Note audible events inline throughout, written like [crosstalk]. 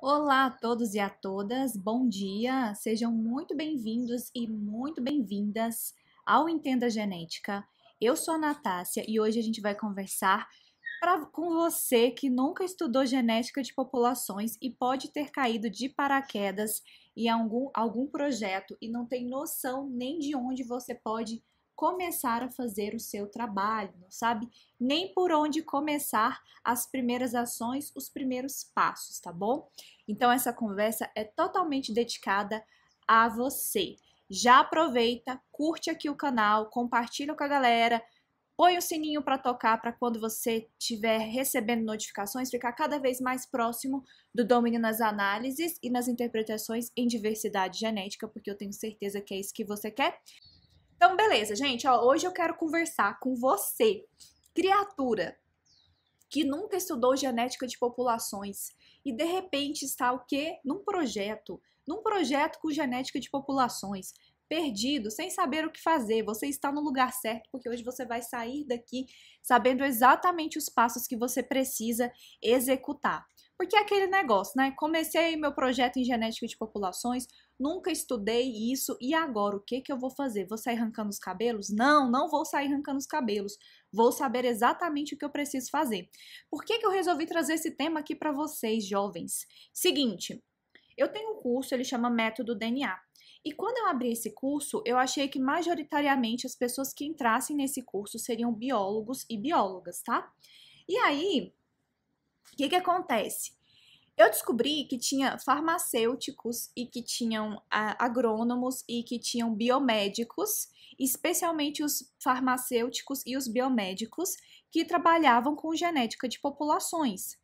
Olá a todos e a todas, bom dia, sejam muito bem-vindos e muito bem-vindas ao Entenda Genética. Eu sou a Natácia e hoje a gente vai conversar pra, com você que nunca estudou genética de populações e pode ter caído de paraquedas em algum, algum projeto e não tem noção nem de onde você pode começar a fazer o seu trabalho, não sabe nem por onde começar as primeiras ações, os primeiros passos, tá bom? Então essa conversa é totalmente dedicada a você. Já aproveita, curte aqui o canal, compartilha com a galera, põe o sininho para tocar para quando você estiver recebendo notificações ficar cada vez mais próximo do domínio nas análises e nas interpretações em diversidade genética, porque eu tenho certeza que é isso que você quer. Então, beleza, gente. Ó, hoje eu quero conversar com você, criatura que nunca estudou genética de populações e de repente está o quê? Num projeto, num projeto com genética de populações, perdido, sem saber o que fazer. Você está no lugar certo, porque hoje você vai sair daqui sabendo exatamente os passos que você precisa executar. Porque é aquele negócio, né? Comecei meu projeto em genética de populações, nunca estudei isso e agora o que que eu vou fazer? Vou sair arrancando os cabelos? Não, não vou sair arrancando os cabelos. Vou saber exatamente o que eu preciso fazer. Por que que eu resolvi trazer esse tema aqui para vocês, jovens? Seguinte, eu tenho um curso, ele chama Método DNA. E quando eu abri esse curso, eu achei que majoritariamente as pessoas que entrassem nesse curso seriam biólogos e biólogas, tá? E aí, o que, que acontece? Eu descobri que tinha farmacêuticos e que tinham agrônomos e que tinham biomédicos, especialmente os farmacêuticos e os biomédicos que trabalhavam com genética de populações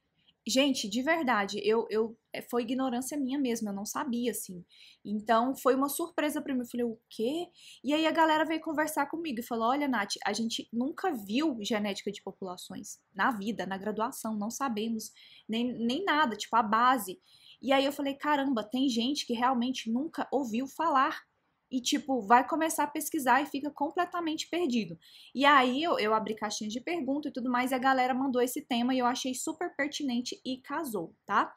gente, de verdade, eu, eu eh, foi ignorância minha mesmo, eu não sabia assim. Então foi uma surpresa para mim. Eu falei, o quê? E aí a galera veio conversar comigo e falou: olha, Nath, a gente nunca viu genética de populações na vida, na graduação, não sabemos, nem, nem nada, tipo, a base. E aí eu falei, caramba, tem gente que realmente nunca ouviu falar e, tipo, vai começar a pesquisar e fica completamente perdido. E aí eu, eu abri caixinha de pergunta e tudo mais, e a galera mandou esse tema e eu achei super pertinente e casou, tá?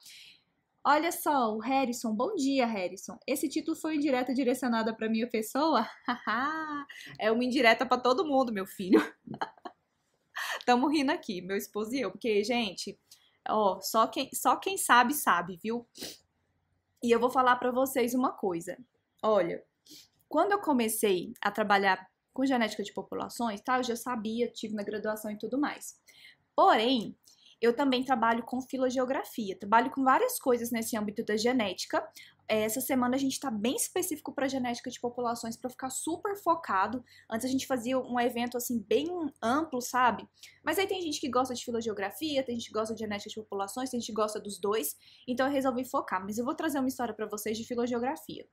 Olha só, o Harrison, bom dia, Harrison. Esse título foi indireta direcionada para minha pessoa? [laughs] é uma indireta para todo mundo, meu filho. [laughs] Tamo rindo aqui, meu esposo e eu, porque, gente, ó, só quem, só quem sabe, sabe, viu? E eu vou falar para vocês uma coisa. Olha, quando eu comecei a trabalhar com genética de populações, tá, eu já sabia, tive na graduação e tudo mais. Porém, eu também trabalho com filogeografia, trabalho com várias coisas nesse âmbito da genética. Eh, essa semana a gente está bem específico para genética de populações para ficar super focado. Antes a gente fazia um evento assim bem amplo, sabe? Mas aí tem gente que gosta de filogeografia, tem gente que gosta de genética de populações, tem gente que gosta dos dois. Então eu resolvi focar, mas eu vou trazer uma história para vocês de filogeografia.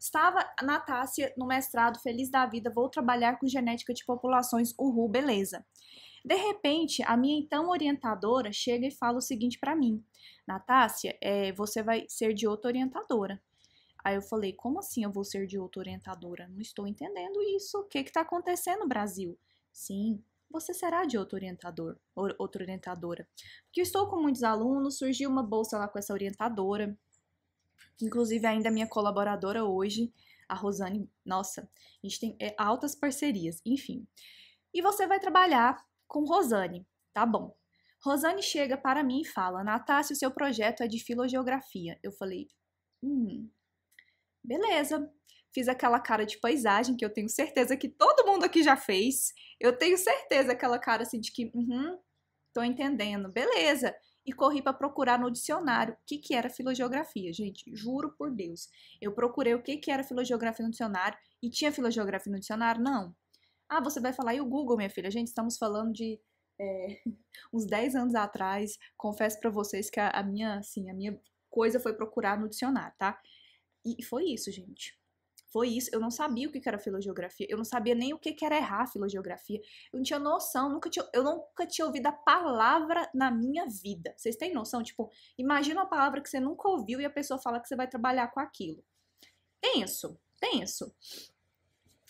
Estava Natácia no mestrado, feliz da vida, vou trabalhar com genética de populações, uhul, beleza. De repente, a minha então orientadora chega e fala o seguinte para mim: Natácia, é, você vai ser de outra orientadora. Aí eu falei: como assim eu vou ser de outra orientadora? Não estou entendendo isso. O que está acontecendo no Brasil? Sim, você será de outro orientador, outra orientadora. Porque eu estou com muitos alunos, surgiu uma bolsa lá com essa orientadora. Inclusive, ainda minha colaboradora hoje, a Rosane, nossa, a gente tem é, altas parcerias, enfim. E você vai trabalhar com Rosane, tá bom. Rosane chega para mim e fala: Natácia, o seu projeto é de filogeografia. Eu falei: Hum, beleza. Fiz aquela cara de paisagem que eu tenho certeza que todo mundo aqui já fez. Eu tenho certeza aquela cara assim de que, uhum, tô entendendo, beleza e corri para procurar no dicionário o que, que era filogeografia, gente. Juro por Deus. Eu procurei o que, que era filogeografia no dicionário e tinha filogeografia no dicionário? Não. Ah, você vai falar, e o Google, minha filha? Gente, estamos falando de é, [laughs] uns 10 anos atrás. Confesso para vocês que a, a minha, assim, a minha coisa foi procurar no dicionário, tá? E foi isso, gente. Foi isso. Eu não sabia o que era filogeografia. Eu não sabia nem o que era errar filogeografia. Eu não tinha noção. Nunca tinha, eu nunca tinha ouvido a palavra na minha vida. Vocês têm noção? Tipo, imagina uma palavra que você nunca ouviu e a pessoa fala que você vai trabalhar com aquilo. Tenso, tenso.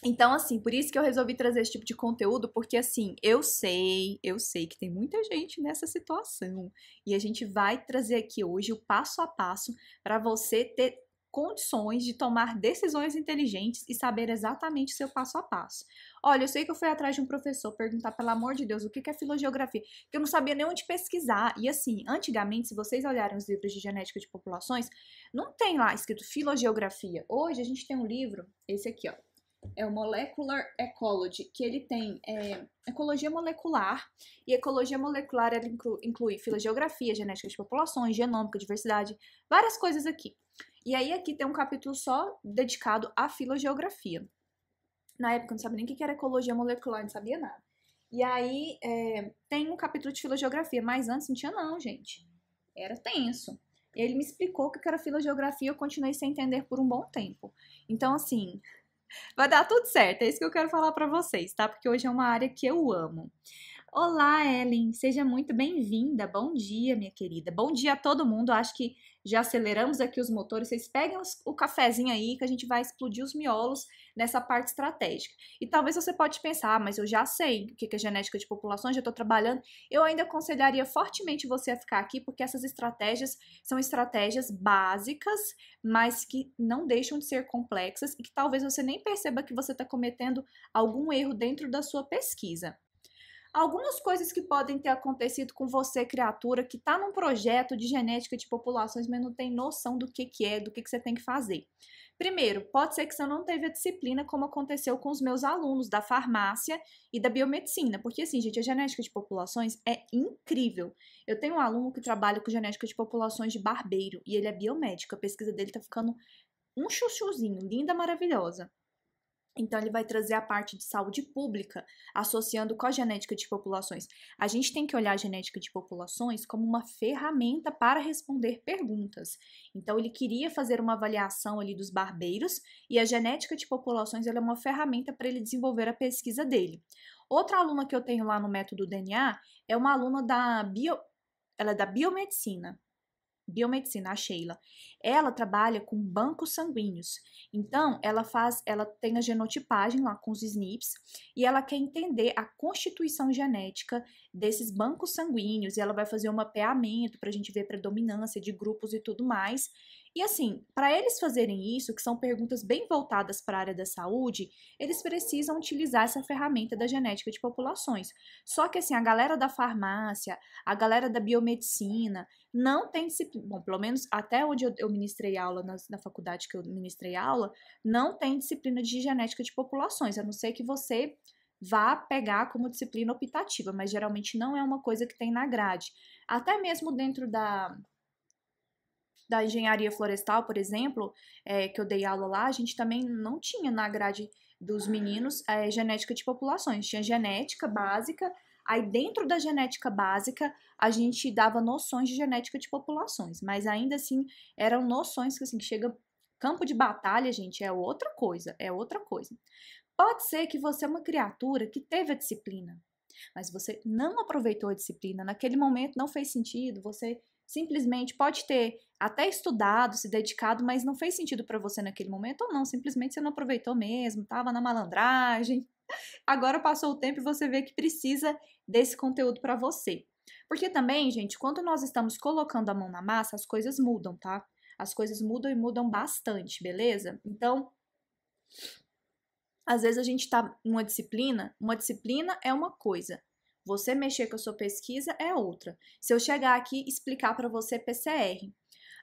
Então, assim, por isso que eu resolvi trazer esse tipo de conteúdo, porque, assim, eu sei, eu sei que tem muita gente nessa situação. E a gente vai trazer aqui hoje o passo a passo para você ter condições de tomar decisões inteligentes e saber exatamente seu passo a passo. Olha, eu sei que eu fui atrás de um professor perguntar, pelo amor de Deus, o que é filogeografia, que eu não sabia nem onde pesquisar. E assim, antigamente, se vocês olharem os livros de genética de populações, não tem lá escrito filogeografia. Hoje a gente tem um livro, esse aqui, ó, é o Molecular Ecology, que ele tem é, ecologia molecular, e ecologia molecular ela inclui, inclui filogeografia, genética de populações, genômica, diversidade, várias coisas aqui. E aí aqui tem um capítulo só dedicado à filogeografia. Na época eu não sabia nem o que era ecologia molecular, não sabia nada. E aí é, tem um capítulo de filogeografia, mas antes não tinha não, gente. Era tenso. Ele me explicou o que era filogeografia e eu continuei sem entender por um bom tempo. Então, assim, [laughs] vai dar tudo certo. É isso que eu quero falar para vocês, tá? Porque hoje é uma área que eu amo. Olá, Ellen, seja muito bem-vinda. Bom dia, minha querida. Bom dia a todo mundo. Acho que já aceleramos aqui os motores. Vocês peguem o cafezinho aí que a gente vai explodir os miolos nessa parte estratégica. E talvez você pode pensar, ah, mas eu já sei o que é genética de populações, já estou trabalhando. Eu ainda aconselharia fortemente você a ficar aqui, porque essas estratégias são estratégias básicas, mas que não deixam de ser complexas e que talvez você nem perceba que você está cometendo algum erro dentro da sua pesquisa algumas coisas que podem ter acontecido com você, criatura, que está num projeto de genética de populações, mas não tem noção do que, que é, do que, que você tem que fazer. Primeiro, pode ser que você não teve a disciplina como aconteceu com os meus alunos da farmácia e da biomedicina, porque assim, gente, a genética de populações é incrível. Eu tenho um aluno que trabalha com genética de populações de barbeiro e ele é biomédico, a pesquisa dele tá ficando um chuchuzinho, linda, maravilhosa. Então, ele vai trazer a parte de saúde pública, associando com a genética de populações. A gente tem que olhar a genética de populações como uma ferramenta para responder perguntas. Então, ele queria fazer uma avaliação ali dos barbeiros, e a genética de populações é uma ferramenta para ele desenvolver a pesquisa dele. Outra aluna que eu tenho lá no método DNA é uma aluna da bio, ela é da biomedicina biomedicina, a Sheila, ela trabalha com bancos sanguíneos. Então, ela faz, ela tem a genotipagem lá com os SNPs e ela quer entender a constituição genética desses bancos sanguíneos e ela vai fazer um mapeamento para a gente ver predominância de grupos e tudo mais. E assim, para eles fazerem isso, que são perguntas bem voltadas para a área da saúde, eles precisam utilizar essa ferramenta da genética de populações. Só que assim, a galera da farmácia, a galera da biomedicina, não tem disciplina, bom, pelo menos até onde eu, ministrei aula, na, na, faculdade que eu ministrei aula, não tem disciplina de genética de populações, a não ser que você vá pegar como disciplina optativa, mas geralmente não é uma coisa que tem na grade. Até mesmo dentro da da engenharia florestal, por exemplo, é, que eu dei aula lá, a gente também não tinha na grade dos meninos é, genética de populações. Tinha genética básica, aí dentro da genética básica a gente dava noções de genética de populações, mas ainda assim eram noções que assim que chega campo de batalha, gente, é outra coisa, é outra coisa. Pode ser que você é uma criatura que teve a disciplina, mas você não aproveitou a disciplina, naquele momento não fez sentido, você simplesmente pode ter até estudado, se dedicado, mas não fez sentido para você naquele momento ou não, simplesmente você não aproveitou mesmo, estava na malandragem. [laughs] Agora passou o tempo e você vê que precisa desse conteúdo para você. Porque também, gente, quando nós estamos colocando a mão na massa, as coisas mudam, tá? As coisas mudam e mudam bastante, beleza? Então, às vezes a gente tá numa disciplina, uma disciplina é uma coisa, você mexer com a sua pesquisa é outra. Se eu chegar aqui e explicar para você PCR,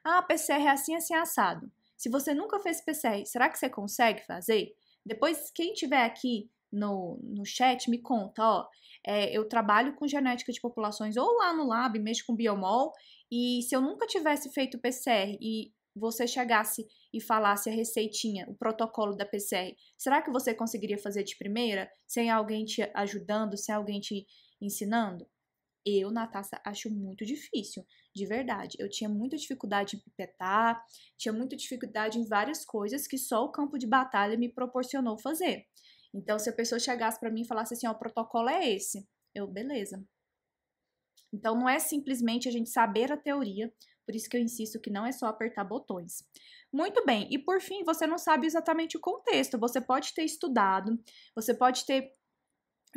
ah, PCR é assim, assim, assado. Se você nunca fez PCR, será que você consegue fazer? Depois, quem tiver aqui no, no chat, me conta, ó, é, eu trabalho com genética de populações ou lá no lab, mexo com biomol, e se eu nunca tivesse feito PCR e você chegasse e falasse a receitinha, o protocolo da PCR, será que você conseguiria fazer de primeira, sem alguém te ajudando, sem alguém te ensinando? Eu, Natasha, acho muito difícil, de verdade. Eu tinha muita dificuldade em pipetar, tinha muita dificuldade em várias coisas que só o campo de batalha me proporcionou fazer. Então, se a pessoa chegasse para mim e falasse assim, ó, o protocolo é esse, eu, beleza. Então, não é simplesmente a gente saber a teoria, por isso que eu insisto que não é só apertar botões. Muito bem, e por fim, você não sabe exatamente o contexto. Você pode ter estudado, você pode ter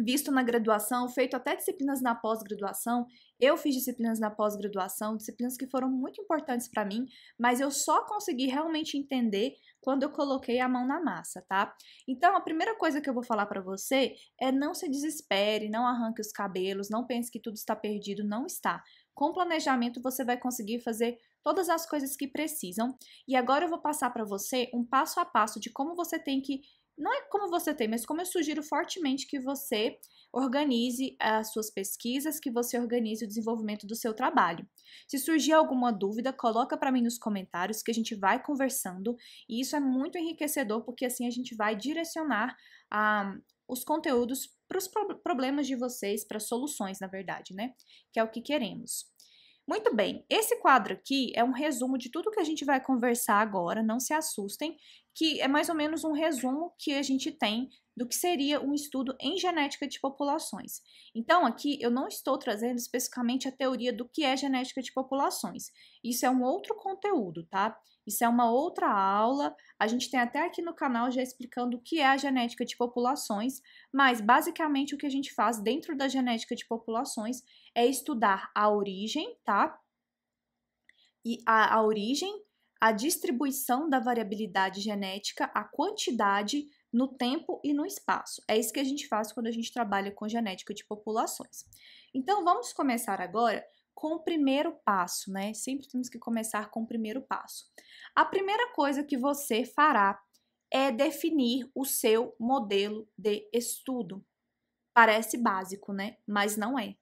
visto na graduação, feito até disciplinas na pós-graduação. Eu fiz disciplinas na pós-graduação, disciplinas que foram muito importantes para mim, mas eu só consegui realmente entender quando eu coloquei a mão na massa, tá? Então, a primeira coisa que eu vou falar para você é não se desespere, não arranque os cabelos, não pense que tudo está perdido, não está. Com planejamento você vai conseguir fazer todas as coisas que precisam. E agora eu vou passar para você um passo a passo de como você tem que não é como você tem, mas como eu sugiro fortemente que você organize as suas pesquisas, que você organize o desenvolvimento do seu trabalho. Se surgir alguma dúvida, coloca para mim nos comentários que a gente vai conversando e isso é muito enriquecedor porque assim a gente vai direcionar ah, os conteúdos para os pro problemas de vocês, para soluções, na verdade, né? Que é o que queremos. Muito bem, esse quadro aqui é um resumo de tudo que a gente vai conversar agora, não se assustem, que é mais ou menos um resumo que a gente tem do que seria um estudo em genética de populações. Então, aqui eu não estou trazendo especificamente a teoria do que é genética de populações. Isso é um outro conteúdo, tá? Isso é uma outra aula. A gente tem até aqui no canal já explicando o que é a genética de populações, mas basicamente o que a gente faz dentro da genética de populações é estudar a origem, tá? E a, a origem, a distribuição da variabilidade genética, a quantidade no tempo e no espaço. É isso que a gente faz quando a gente trabalha com genética de populações. Então vamos começar agora com o primeiro passo, né? Sempre temos que começar com o primeiro passo. A primeira coisa que você fará é definir o seu modelo de estudo. Parece básico, né? Mas não é.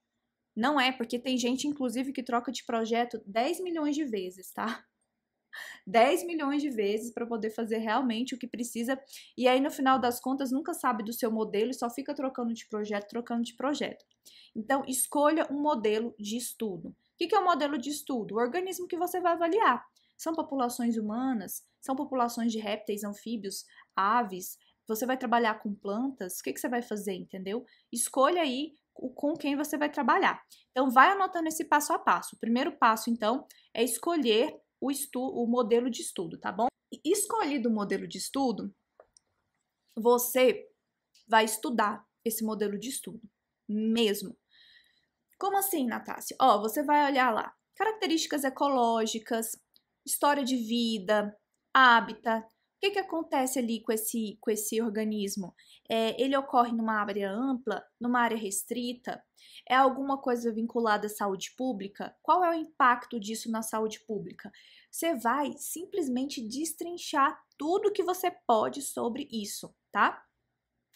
Não é, porque tem gente, inclusive, que troca de projeto 10 milhões de vezes, tá? 10 milhões de vezes para poder fazer realmente o que precisa. E aí, no final das contas, nunca sabe do seu modelo e só fica trocando de projeto, trocando de projeto. Então, escolha um modelo de estudo. O que é o um modelo de estudo? O organismo que você vai avaliar. São populações humanas? São populações de répteis, anfíbios, aves? Você vai trabalhar com plantas? O que, que você vai fazer, entendeu? Escolha aí com quem você vai trabalhar. Então, vai anotando esse passo a passo. O primeiro passo, então, é escolher o, estu o modelo de estudo, tá bom? E escolhido o modelo de estudo, você vai estudar esse modelo de estudo mesmo. Como assim, Natácia? Ó, você vai olhar lá características ecológicas, história de vida, hábitat, o que, que acontece ali com esse, com esse organismo? É, ele ocorre numa área ampla, numa área restrita? É alguma coisa vinculada à saúde pública? Qual é o impacto disso na saúde pública? Você vai simplesmente destrinchar tudo que você pode sobre isso, tá?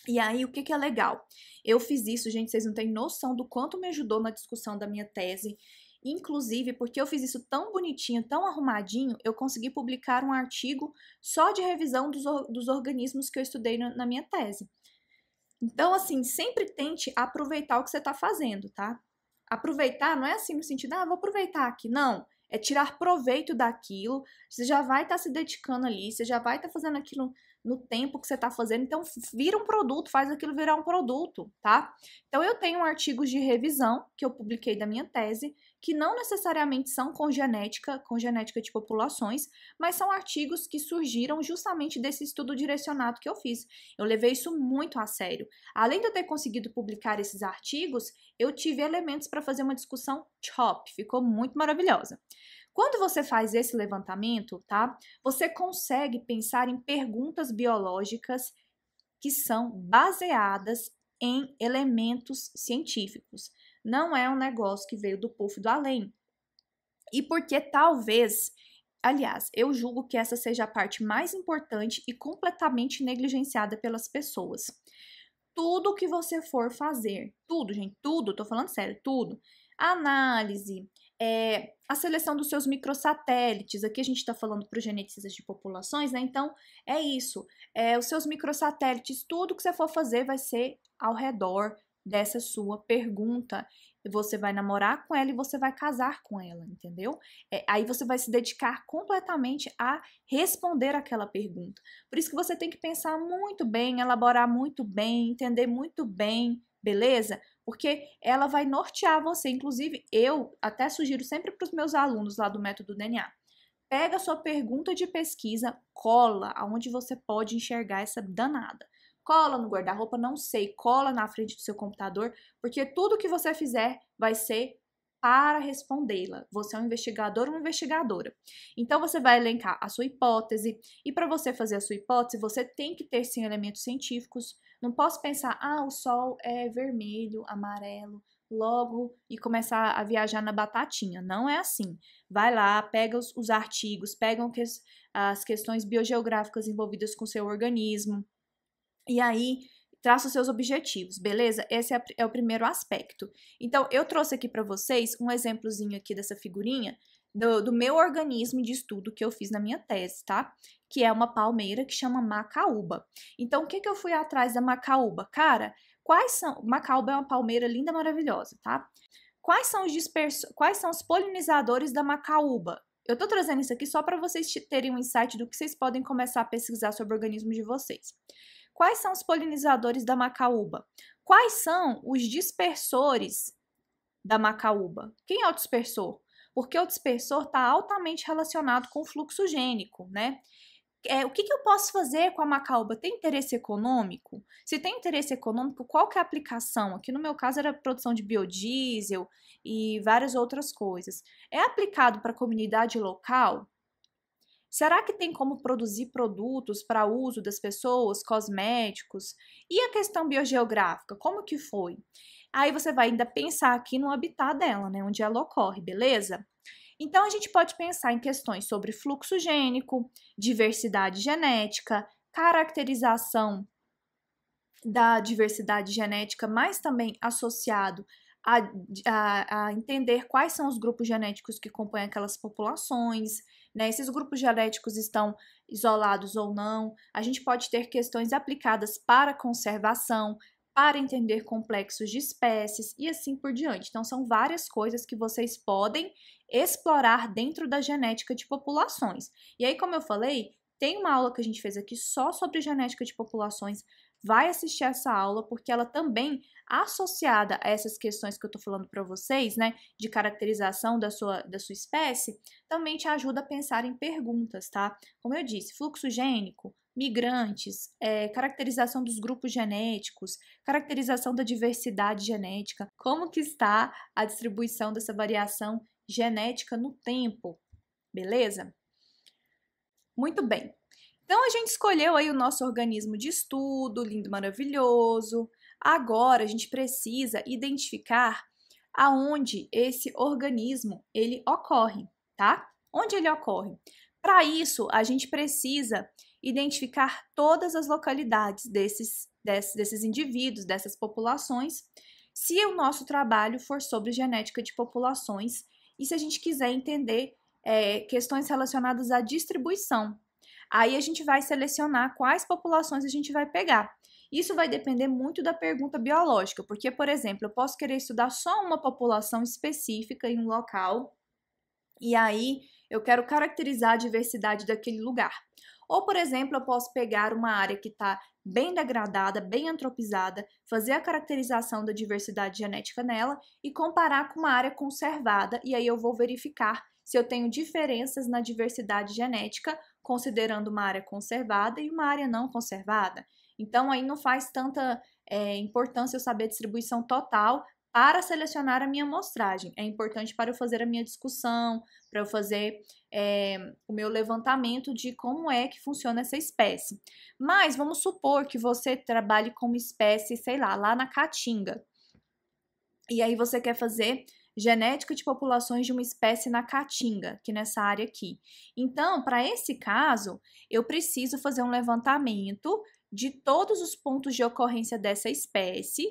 E aí, o que, que é legal? Eu fiz isso, gente, vocês não têm noção do quanto me ajudou na discussão da minha tese. Inclusive, porque eu fiz isso tão bonitinho, tão arrumadinho, eu consegui publicar um artigo só de revisão dos, dos organismos que eu estudei na, na minha tese. Então, assim, sempre tente aproveitar o que você está fazendo, tá? Aproveitar não é assim no sentido, ah, vou aproveitar aqui. Não. É tirar proveito daquilo. Você já vai estar tá se dedicando ali, você já vai estar tá fazendo aquilo no tempo que você está fazendo. Então, vira um produto, faz aquilo virar um produto, tá? Então, eu tenho artigos de revisão que eu publiquei da minha tese, que não necessariamente são com genética, com genética de populações, mas são artigos que surgiram justamente desse estudo direcionado que eu fiz. Eu levei isso muito a sério. Além de eu ter conseguido publicar esses artigos, eu tive elementos para fazer uma discussão top, ficou muito maravilhosa. Quando você faz esse levantamento, tá? Você consegue pensar em perguntas biológicas que são baseadas em elementos científicos. Não é um negócio que veio do puff do além. E porque talvez, aliás, eu julgo que essa seja a parte mais importante e completamente negligenciada pelas pessoas. Tudo que você for fazer, tudo, gente, tudo, tô falando sério, tudo. Análise, é, a seleção dos seus microsatélites. Aqui a gente está falando para os geneticistas de populações, né? Então, é isso. É, os seus microsatélites, tudo que você for fazer vai ser ao redor dessa sua pergunta. Você vai namorar com ela e você vai casar com ela, entendeu? É, aí você vai se dedicar completamente a responder aquela pergunta. Por isso que você tem que pensar muito bem, elaborar muito bem, entender muito bem, beleza? porque ela vai nortear você. Inclusive, eu até sugiro sempre para os meus alunos lá do método DNA. Pega sua pergunta de pesquisa, cola aonde você pode enxergar essa danada. Cola no guarda-roupa, não sei, cola na frente do seu computador, porque tudo que você fizer vai ser para respondê-la. Você é um investigador ou uma investigadora. Então você vai elencar a sua hipótese, e para você fazer a sua hipótese, você tem que ter sim elementos científicos, não posso pensar, ah, o sol é vermelho, amarelo, logo e começar a viajar na batatinha. Não é assim. Vai lá, pega os, os artigos, pega que, as questões biogeográficas envolvidas com o seu organismo. E aí, traça os seus objetivos, beleza? Esse é, é o primeiro aspecto. Então, eu trouxe aqui para vocês um exemplozinho aqui dessa figurinha do, do, meu organismo de estudo que eu fiz na minha tese, tá? Que é uma palmeira que chama macaúba. Então, o que, que eu fui atrás da macaúba? Cara, quais são. Macaúba é uma palmeira linda, maravilhosa, tá? Quais são os disperso... quais são os polinizadores da macaúba? Eu tô trazendo isso aqui só para vocês terem um insight do que vocês podem começar a pesquisar sobre o organismo de vocês. Quais são os polinizadores da macaúba? Quais são os dispersores da macaúba? Quem é o dispersor? porque o dispersor está altamente relacionado com o fluxo gênico, né? É, o que, que, eu posso fazer com a macaúba? Tem interesse econômico? Se tem interesse econômico, qual que é a aplicação? Aqui no meu caso era produção de biodiesel e várias outras coisas. É aplicado para a comunidade local? Será que tem como produzir produtos para uso das pessoas, cosméticos? E a questão biogeográfica, como que foi? Aí você vai ainda pensar aqui no habitat dela, né, onde ela ocorre, beleza? Então a gente pode pensar em questões sobre fluxo gênico, diversidade genética, caracterização da diversidade genética, mas também associado a, a, a, entender quais são os grupos genéticos que compõem aquelas populações, né? Esses grupos genéticos estão isolados ou não. A gente pode ter questões aplicadas para conservação, para entender complexos de espécies e assim por diante. Então, são várias coisas que vocês podem explorar dentro da genética de populações. E aí, como eu falei, tem uma aula que a gente fez aqui só sobre genética de populações, vai assistir essa aula, porque ela também, associada a essas questões que eu tô falando para vocês, né, de caracterização da sua, da sua espécie, também te ajuda a pensar em perguntas, tá? Como eu disse, fluxo gênico, migrantes, é, caracterização dos grupos genéticos, caracterização da diversidade genética, como que está a distribuição dessa variação genética no tempo, beleza? Muito bem, então a gente escolheu aí o nosso organismo de estudo, lindo, maravilhoso. Agora a gente precisa identificar aonde esse organismo ele ocorre, tá? Onde ele ocorre? Para isso, a gente precisa identificar todas as localidades desses, desses, desses indivíduos, dessas populações, se o nosso trabalho for sobre genética de populações e se a gente quiser entender é, questões relacionadas à distribuição Aí a gente vai selecionar quais populações a gente vai pegar. Isso vai depender muito da pergunta biológica, porque, por exemplo, eu posso querer estudar só uma população específica em um local, e aí eu quero caracterizar a diversidade daquele lugar. Ou, por exemplo, eu posso pegar uma área que está bem degradada, bem antropizada, fazer a caracterização da diversidade genética nela e comparar com uma área conservada, e aí eu vou verificar se eu tenho diferenças na diversidade genética considerando uma área conservada e uma área não conservada. Então, aí não faz tanta é, importância eu saber a distribuição total para selecionar a minha amostragem. É importante para eu fazer a minha discussão, para eu fazer é, o meu levantamento de como é que funciona essa espécie. Mas vamos supor que você trabalhe com uma espécie, sei lá, lá na Caatinga. E aí você quer fazer genética de populações de uma espécie na Caatinga, que nessa área aqui. Então, para esse caso, eu preciso fazer um levantamento de todos os pontos de ocorrência dessa espécie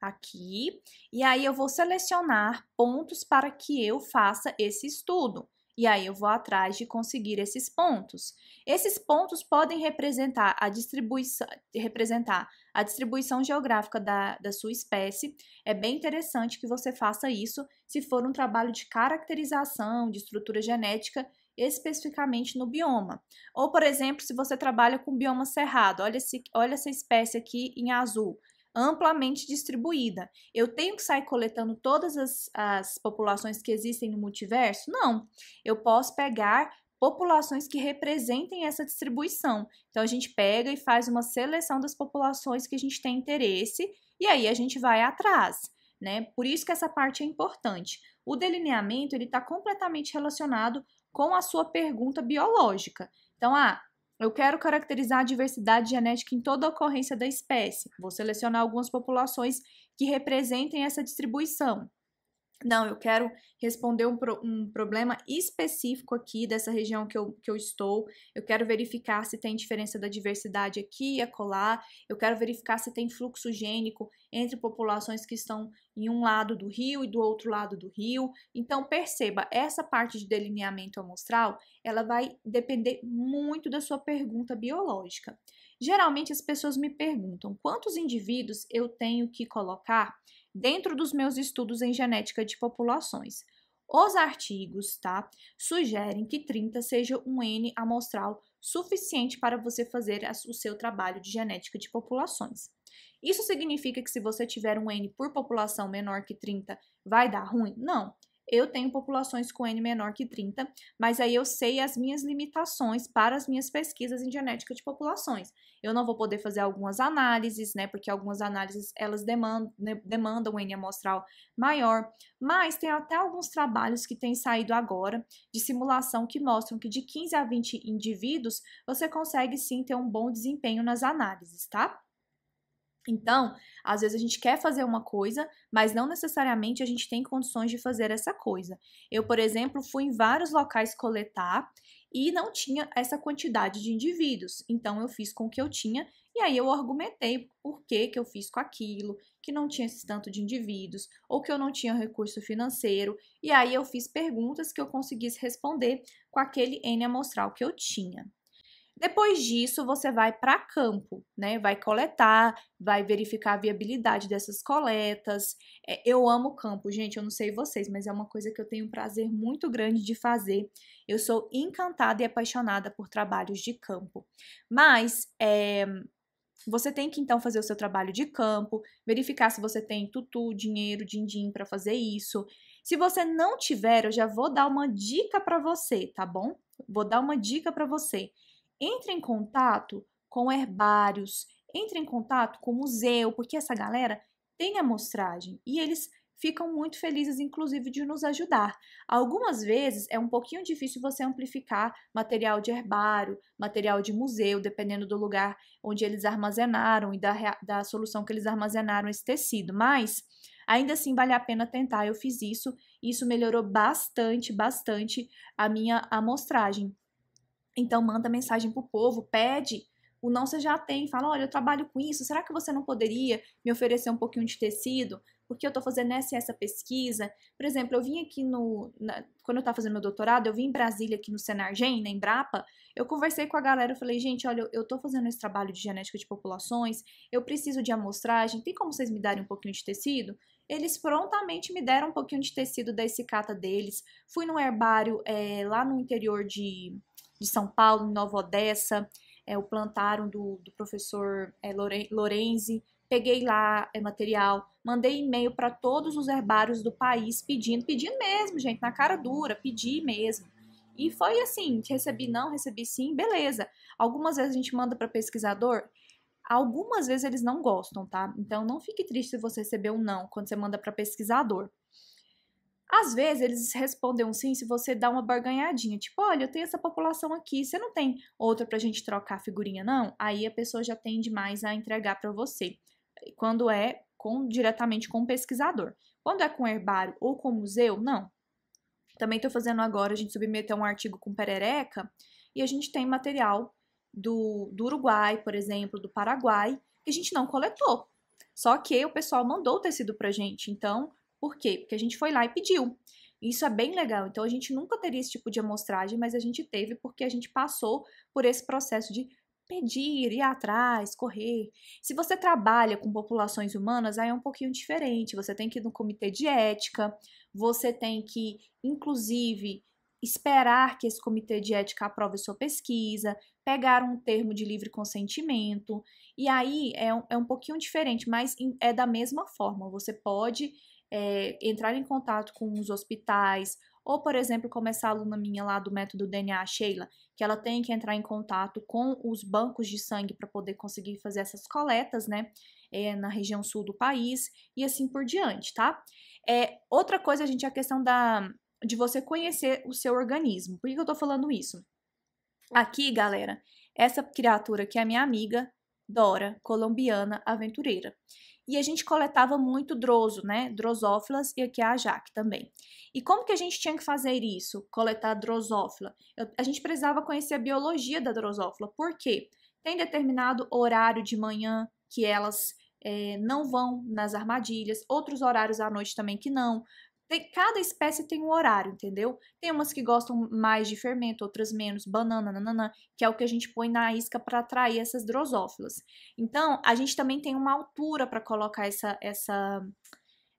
aqui, e aí eu vou selecionar pontos para que eu faça esse estudo. E aí eu vou atrás de conseguir esses pontos. Esses pontos podem representar a distribuição, representar a distribuição geográfica da, da sua espécie. É bem interessante que você faça isso se for um trabalho de caracterização, de estrutura genética, especificamente no bioma. Ou, por exemplo, se você trabalha com bioma cerrado, olha, esse, olha essa espécie aqui em azul amplamente distribuída. Eu tenho que sair coletando todas as, as populações que existem no multiverso? Não. Eu posso pegar populações que representem essa distribuição. Então a gente pega e faz uma seleção das populações que a gente tem interesse e aí a gente vai atrás, né? Por isso que essa parte é importante. O delineamento ele está completamente relacionado com a sua pergunta biológica. Então, ah, eu quero caracterizar a diversidade genética em toda a ocorrência da espécie. Vou selecionar algumas populações que representem essa distribuição. Não, eu quero responder um, pro, um, problema específico aqui dessa região que eu, que eu estou. Eu quero verificar se tem diferença da diversidade aqui e acolá. Eu quero verificar se tem fluxo gênico entre populações que estão em um lado do rio e do outro lado do rio. Então, perceba, essa parte de delineamento amostral, ela vai depender muito da sua pergunta biológica. Geralmente as pessoas me perguntam quantos indivíduos eu tenho que colocar dentro dos meus estudos em genética de populações. Os artigos, tá, sugerem que 30 seja um N amostral suficiente para você fazer o seu trabalho de genética de populações. Isso significa que se você tiver um N por população menor que 30, vai dar ruim? Não. Eu tenho populações com N menor que 30, mas aí eu sei as minhas limitações para as minhas pesquisas em genética de populações. Eu não vou poder fazer algumas análises, né? Porque algumas análises elas né, demandam, demandam N amostral maior. Mas tem até alguns trabalhos que têm saído agora de simulação que mostram que de 15 a 20 indivíduos você consegue sim ter um bom desempenho nas análises, tá? Então, às vezes a gente quer fazer uma coisa, mas não necessariamente a gente tem condições de fazer essa coisa. Eu, por exemplo, fui em vários locais coletar e não tinha essa quantidade de indivíduos. Então, eu fiz com o que eu tinha e aí eu argumentei por que, que eu fiz com aquilo, que não tinha esse tanto de indivíduos, ou que eu não tinha recurso financeiro. E aí eu fiz perguntas que eu conseguisse responder com aquele N amostral que eu tinha. Depois disso, você vai para campo, né? Vai coletar, vai verificar a viabilidade dessas coletas. É, eu amo campo, gente. Eu não sei vocês, mas é uma coisa que eu tenho um prazer muito grande de fazer. Eu sou encantada e apaixonada por trabalhos de campo. Mas é, você tem que então fazer o seu trabalho de campo, verificar se você tem tutu, dinheiro, din-din para fazer isso. Se você não tiver, eu já vou dar uma dica para você, tá bom? Vou dar uma dica para você. Entre em contato com herbários, entre em contato com o museu, porque essa galera tem amostragem e eles ficam muito felizes, inclusive, de nos ajudar. Algumas vezes é um pouquinho difícil você amplificar material de herbário, material de museu, dependendo do lugar onde eles armazenaram e da, da solução que eles armazenaram esse tecido, mas ainda assim vale a pena tentar. Eu fiz isso, e isso melhorou bastante, bastante a minha amostragem. Então manda mensagem pro povo, pede. O não você já tem, fala, olha, eu trabalho com isso, será que você não poderia me oferecer um pouquinho de tecido? Porque eu estou fazendo essa essa pesquisa. Por exemplo, eu vim aqui no. Na, quando eu estava fazendo meu doutorado, eu vim em Brasília, aqui no Senargem, na Embrapa. Eu conversei com a galera, eu falei, gente, olha, eu estou fazendo esse trabalho de genética de populações, eu preciso de amostragem, tem como vocês me darem um pouquinho de tecido? Eles prontamente me deram um pouquinho de tecido da essicata deles. Fui num herbário é, lá no interior de de São Paulo, em Nova Odessa, é, o Plantaram, do, do professor é, Lorenzi. Peguei lá é, material, mandei e-mail para todos os herbários do país pedindo, pedindo mesmo, gente, na cara dura, pedi mesmo. E foi assim, recebi não, recebi sim, beleza. Algumas vezes a gente manda para pesquisador, algumas vezes eles não gostam, tá? Então não fique triste se você receber um não quando você manda para pesquisador. Às vezes eles respondem um sim se você dá uma barganhadinha, tipo, olha, eu tenho essa população aqui, você não tem outra pra gente trocar a figurinha, não? Aí a pessoa já tende mais a entregar para você, quando é com, diretamente com o pesquisador. Quando é com herbário ou com museu, não. Também estou fazendo agora, a gente submeteu um artigo com perereca e a gente tem material do, do Uruguai, por exemplo, do Paraguai, que a gente não coletou. Só que o pessoal mandou o tecido pra gente, então por quê? Porque a gente foi lá e pediu. Isso é bem legal. Então a gente nunca teria esse tipo de amostragem, mas a gente teve porque a gente passou por esse processo de pedir, ir atrás, correr. Se você trabalha com populações humanas, aí é um pouquinho diferente. Você tem que ir no comitê de ética, você tem que, inclusive, esperar que esse comitê de ética aprove sua pesquisa, pegar um termo de livre consentimento. E aí é um, é um pouquinho diferente, mas é da mesma forma. Você pode é, entrar em contato com os hospitais, ou, por exemplo, como essa aluna minha lá do método DNA, Sheila, que ela tem que entrar em contato com os bancos de sangue para poder conseguir fazer essas coletas, né? É, na região sul do país e assim por diante, tá? É, outra coisa, gente, é a questão da, de você conhecer o seu organismo. Por que, que eu tô falando isso? Aqui, galera, essa criatura que é minha amiga, Dora, colombiana aventureira e a gente coletava muito droso, né? Drosófilas e aqui é a Jaque também. E como que a gente tinha que fazer isso? Coletar drosófila? Eu, a gente precisava conhecer a biologia da drosófila. Por quê? Tem determinado horário de manhã que elas é, não vão nas armadilhas, outros horários à noite também que não. Tem, cada espécie tem um horário, entendeu? Tem umas que gostam mais de fermento, outras menos, banana, nananã, que é o que a gente põe na isca para atrair essas drosófilas. Então, a gente também tem uma altura para colocar essa essa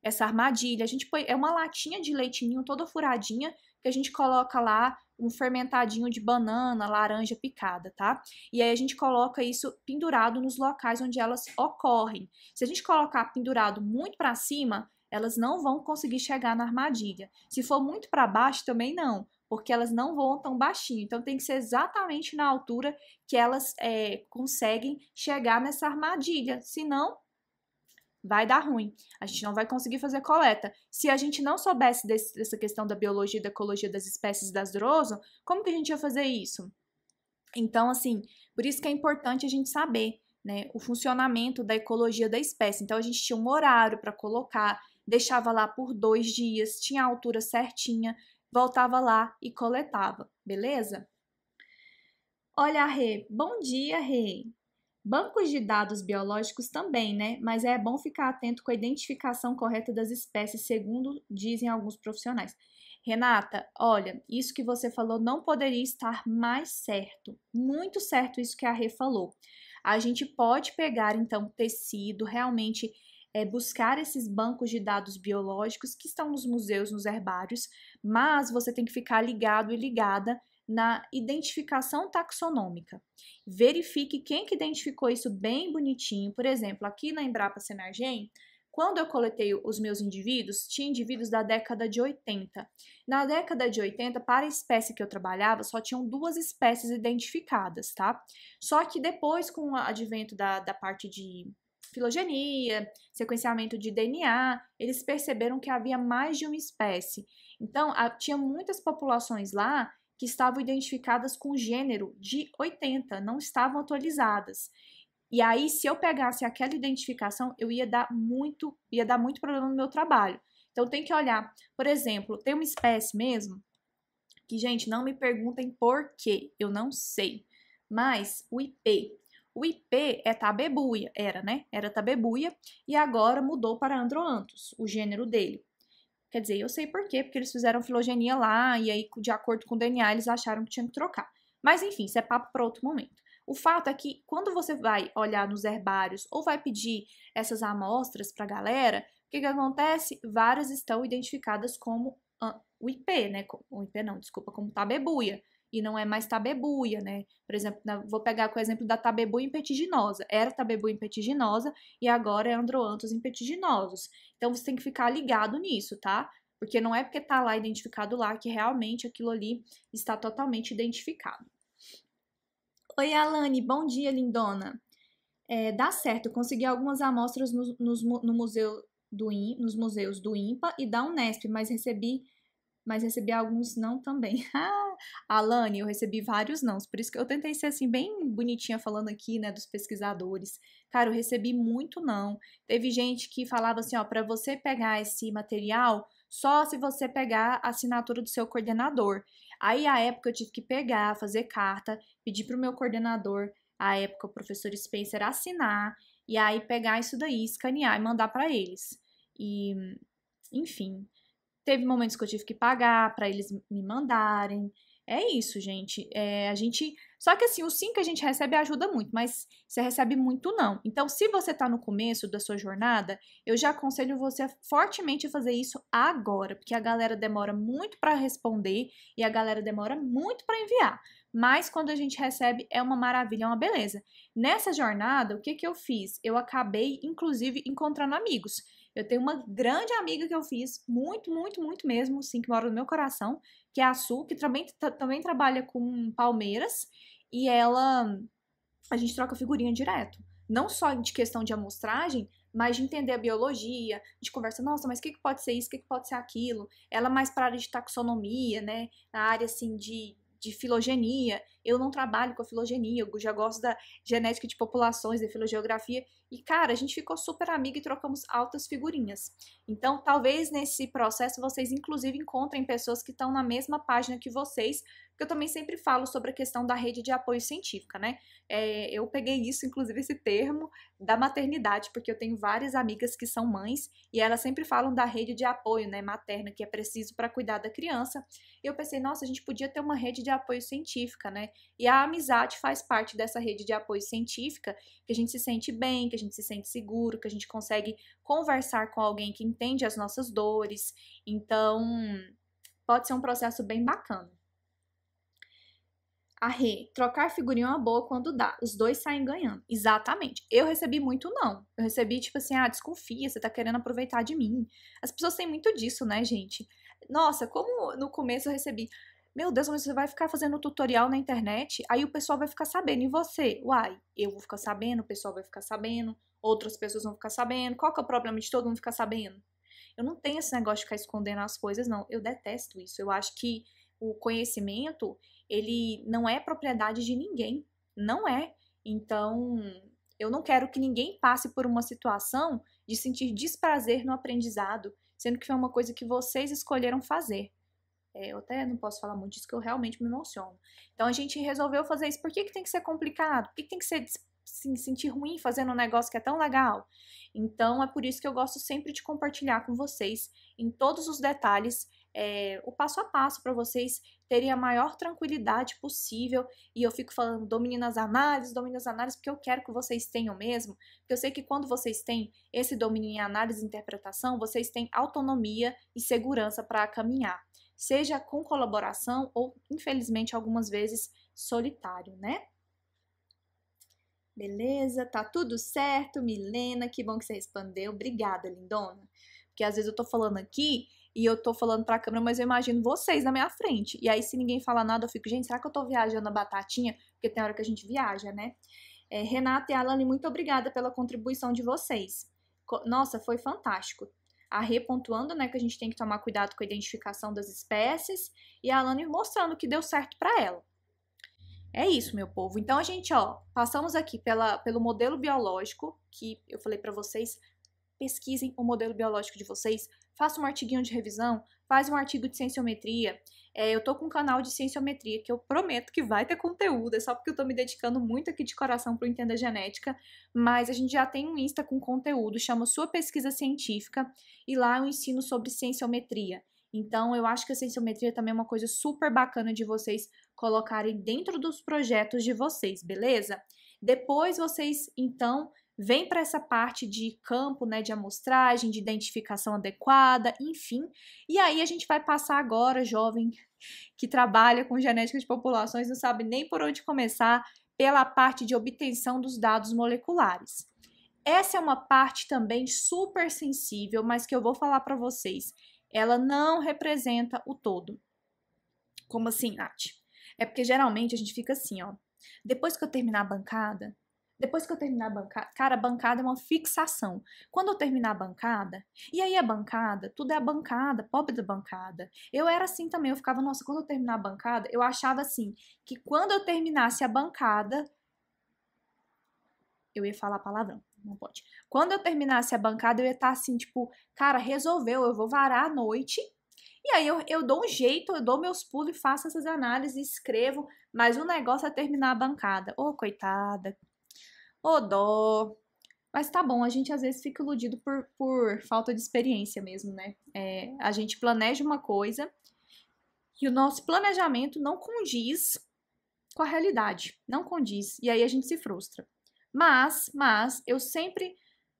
essa armadilha. A gente põe é uma latinha de leitinho toda furadinha que a gente coloca lá um fermentadinho de banana, laranja picada, tá? E aí a gente coloca isso pendurado nos locais onde elas ocorrem. Se a gente colocar pendurado muito para cima, elas não vão conseguir chegar na armadilha. Se for muito para baixo, também não, porque elas não voam tão baixinho. Então tem que ser exatamente na altura que elas é, conseguem chegar nessa armadilha. Senão, vai dar ruim. A gente não vai conseguir fazer coleta. Se a gente não soubesse desse, dessa questão da biologia e da ecologia das espécies das Droson, como que a gente ia fazer isso? Então, assim, por isso que é importante a gente saber né, o funcionamento da ecologia da espécie. Então, a gente tinha um horário para colocar, deixava lá por dois dias, tinha a altura certinha, voltava lá e coletava, beleza? Olha, Rê, bom dia, Rê. Bancos de dados biológicos também, né? Mas é bom ficar atento com a identificação correta das espécies, segundo dizem alguns profissionais. Renata, olha, isso que você falou não poderia estar mais certo. Muito certo isso que a Rê falou. A gente pode pegar, então, tecido, realmente é, buscar esses bancos de dados biológicos que estão nos museus, nos herbários, mas você tem que ficar ligado e ligada na identificação taxonômica. Verifique quem que identificou isso bem bonitinho. Por exemplo, aqui na Embrapa Senagem, quando eu coletei os meus indivíduos, tinha indivíduos da década de 80. Na década de 80, para a espécie que eu trabalhava, só tinham duas espécies identificadas, tá? Só que depois, com o advento da, da parte de filogenia, sequenciamento de DNA, eles perceberam que havia mais de uma espécie. Então, a, tinha muitas populações lá que estavam identificadas com gênero de 80, não estavam atualizadas. E aí, se eu pegasse aquela identificação, eu ia dar muito, ia dar muito problema no meu trabalho. Então tem que olhar, por exemplo, tem uma espécie mesmo que, gente, não me perguntem por quê, eu não sei. Mas o IP, o IP é tabebuia, era, né? Era tabebuia e agora mudou para Androantus, o gênero dele. Quer dizer, eu sei por quê, porque eles fizeram filogenia lá e aí, de acordo com o DNA, eles acharam que tinham que trocar. Mas enfim, isso é papo para outro momento. O fato é que quando você vai olhar nos herbários ou vai pedir essas amostras para a galera, o que, que acontece? Várias estão identificadas como o IP, né? O IP não, desculpa, como tabebuia e não é mais tabebuia, né? Por exemplo, na, vou pegar com o exemplo da tabebuia impetiginosa. Era tabebuia impetiginosa e agora é androantos impetiginosos. Então você tem que ficar ligado nisso, tá? Porque não é porque tá lá identificado lá que realmente aquilo ali está totalmente identificado. Oi, Alane, bom dia, lindona. É, dá certo, consegui algumas amostras no, no, no museu do IN, nos museus do IMPA e da Unesp, mas recebi, mas recebi alguns não também. [laughs] Alane, eu recebi vários nãos, por isso que eu tentei ser assim, bem bonitinha falando aqui, né, dos pesquisadores. Cara, eu recebi muito não. Teve gente que falava assim, ó, para você pegar esse material, só se você pegar a assinatura do seu coordenador. Aí, à época, eu tive que pegar, fazer carta, pedir pro meu coordenador, à época, o professor Spencer, assinar, e aí pegar isso daí, escanear e mandar para eles. E, enfim, Teve momentos que eu tive que pagar para eles me mandarem. É isso, gente. É, a gente. Só que assim, o sim que a gente recebe ajuda muito, mas você recebe muito não. Então, se você está no começo da sua jornada, eu já aconselho você fortemente a fazer isso agora, porque a galera demora muito para responder e a galera demora muito para enviar. Mas quando a gente recebe, é uma maravilha, é uma beleza. Nessa jornada, o que, que eu fiz? Eu acabei, inclusive, encontrando amigos. Eu tenho uma grande amiga que eu fiz, muito, muito, muito mesmo, sim, que mora no meu coração, que é a Su, que também, também trabalha com Palmeiras, e ela. A gente troca figurinha direto. Não só de questão de amostragem, mas de entender a biologia, de conversa, nossa, mas o que, que pode ser isso, o que, que pode ser aquilo? Ela é mais para a área de taxonomia, né? Na área assim de de filogenia. Eu não trabalho com a filogenia, eu já gosto da genética de populações, da filogeografia. E, cara, a gente ficou super amiga e trocamos altas figurinhas. Então, talvez nesse processo vocês, inclusive, encontrem pessoas que estão na mesma página que vocês, porque eu também sempre falo sobre a questão da rede de apoio científica, né? É, eu peguei isso, inclusive, esse termo da maternidade, porque eu tenho várias amigas que são mães e elas sempre falam da rede de apoio, né, materna, que é preciso para cuidar da criança. E eu pensei, nossa, a gente podia ter uma rede de apoio científica, né? E a amizade faz parte dessa rede de apoio científica, que a gente se sente bem, que a gente se sente seguro, que a gente consegue conversar com alguém que entende as nossas dores. Então, pode ser um processo bem bacana a trocar figurinha é uma boa quando dá. Os dois saem ganhando. Exatamente. Eu recebi muito não. Eu recebi, tipo assim, ah, desconfia, você tá querendo aproveitar de mim. As pessoas têm muito disso, né, gente? Nossa, como no começo eu recebi. Meu Deus, mas você vai ficar fazendo tutorial na internet, aí o pessoal vai ficar sabendo. E você? Uai, eu vou ficar sabendo, o pessoal vai ficar sabendo, outras pessoas vão ficar sabendo. Qual que é o problema de todo mundo ficar sabendo? Eu não tenho esse negócio de ficar escondendo as coisas, não. Eu detesto isso. Eu acho que o conhecimento, ele não é propriedade de ninguém, não é. Então, eu não quero que ninguém passe por uma situação de sentir desprazer no aprendizado, sendo que foi uma coisa que vocês escolheram fazer. É, eu até não posso falar muito disso, que eu realmente me emociono. Então a gente resolveu fazer isso. Por que, que tem que ser complicado? Por que, que tem que ser se sentir ruim fazendo um negócio que é tão legal? Então é por isso que eu gosto sempre de compartilhar com vocês em todos os detalhes é, o passo a passo para vocês terem a maior tranquilidade possível. E eu fico falando, domine nas análises, domine nas análises, porque eu quero que vocês tenham mesmo. Porque eu sei que quando vocês têm esse domínio em análise e interpretação, vocês têm autonomia e segurança para caminhar. Seja com colaboração ou, infelizmente, algumas vezes solitário, né? Beleza, tá tudo certo, Milena, que bom que você respondeu. Obrigada, lindona. Porque às vezes eu tô falando aqui e eu tô falando pra câmera, mas eu imagino vocês na minha frente. E aí, se ninguém falar nada, eu fico, gente, será que eu tô viajando a batatinha? Porque tem hora que a gente viaja, né? É, Renata e Alane, muito obrigada pela contribuição de vocês. Nossa, foi fantástico. A Rê pontuando, né, que a gente tem que tomar cuidado com a identificação das espécies e a Alane mostrando que deu certo para ela. É isso, meu povo. Então a gente, ó, passamos aqui pela, pelo modelo biológico que eu falei para vocês. Pesquisem o modelo biológico de vocês, faça um artiguinho de revisão, faz um artigo de cienciometria. É, eu tô com um canal de cienciometria que eu prometo que vai ter conteúdo, é só porque eu tô me dedicando muito aqui de coração pro Entenda Genética, mas a gente já tem um Insta com conteúdo, chama Sua Pesquisa Científica, e lá eu ensino sobre cienciometria. Então, eu acho que a cienciometria também é uma coisa super bacana de vocês colocarem dentro dos projetos de vocês, beleza? Depois vocês, então, vem para essa parte de campo, né, de amostragem, de identificação adequada, enfim. E aí a gente vai passar agora, jovem que trabalha com genética de populações, não sabe nem por onde começar, pela parte de obtenção dos dados moleculares. Essa é uma parte também super sensível, mas que eu vou falar para vocês. Ela não representa o todo. Como assim, Nath? É porque geralmente a gente fica assim, ó. Depois que eu terminar a bancada, depois que eu terminar a bancada, cara, a bancada é uma fixação. Quando eu terminar a bancada, e aí a bancada, tudo é a bancada, pobre da bancada. Eu era assim também, eu ficava, nossa, quando eu terminar a bancada, eu achava assim, que quando eu terminasse a bancada, eu ia falar palavrão, não pode. Quando eu terminasse a bancada, eu ia estar tá assim, tipo, cara, resolveu, eu vou varar a noite. E aí eu, eu dou um jeito, eu dou meus pulos e faço essas análises, escrevo, mas o negócio é terminar a bancada. Ô, oh, coitada, Ô, dó! Mas tá bom, a gente às vezes fica iludido por, por falta de experiência mesmo, né? É, a gente planeja uma coisa e o nosso planejamento não condiz com a realidade, não condiz. E aí a gente se frustra. Mas, mas, eu sempre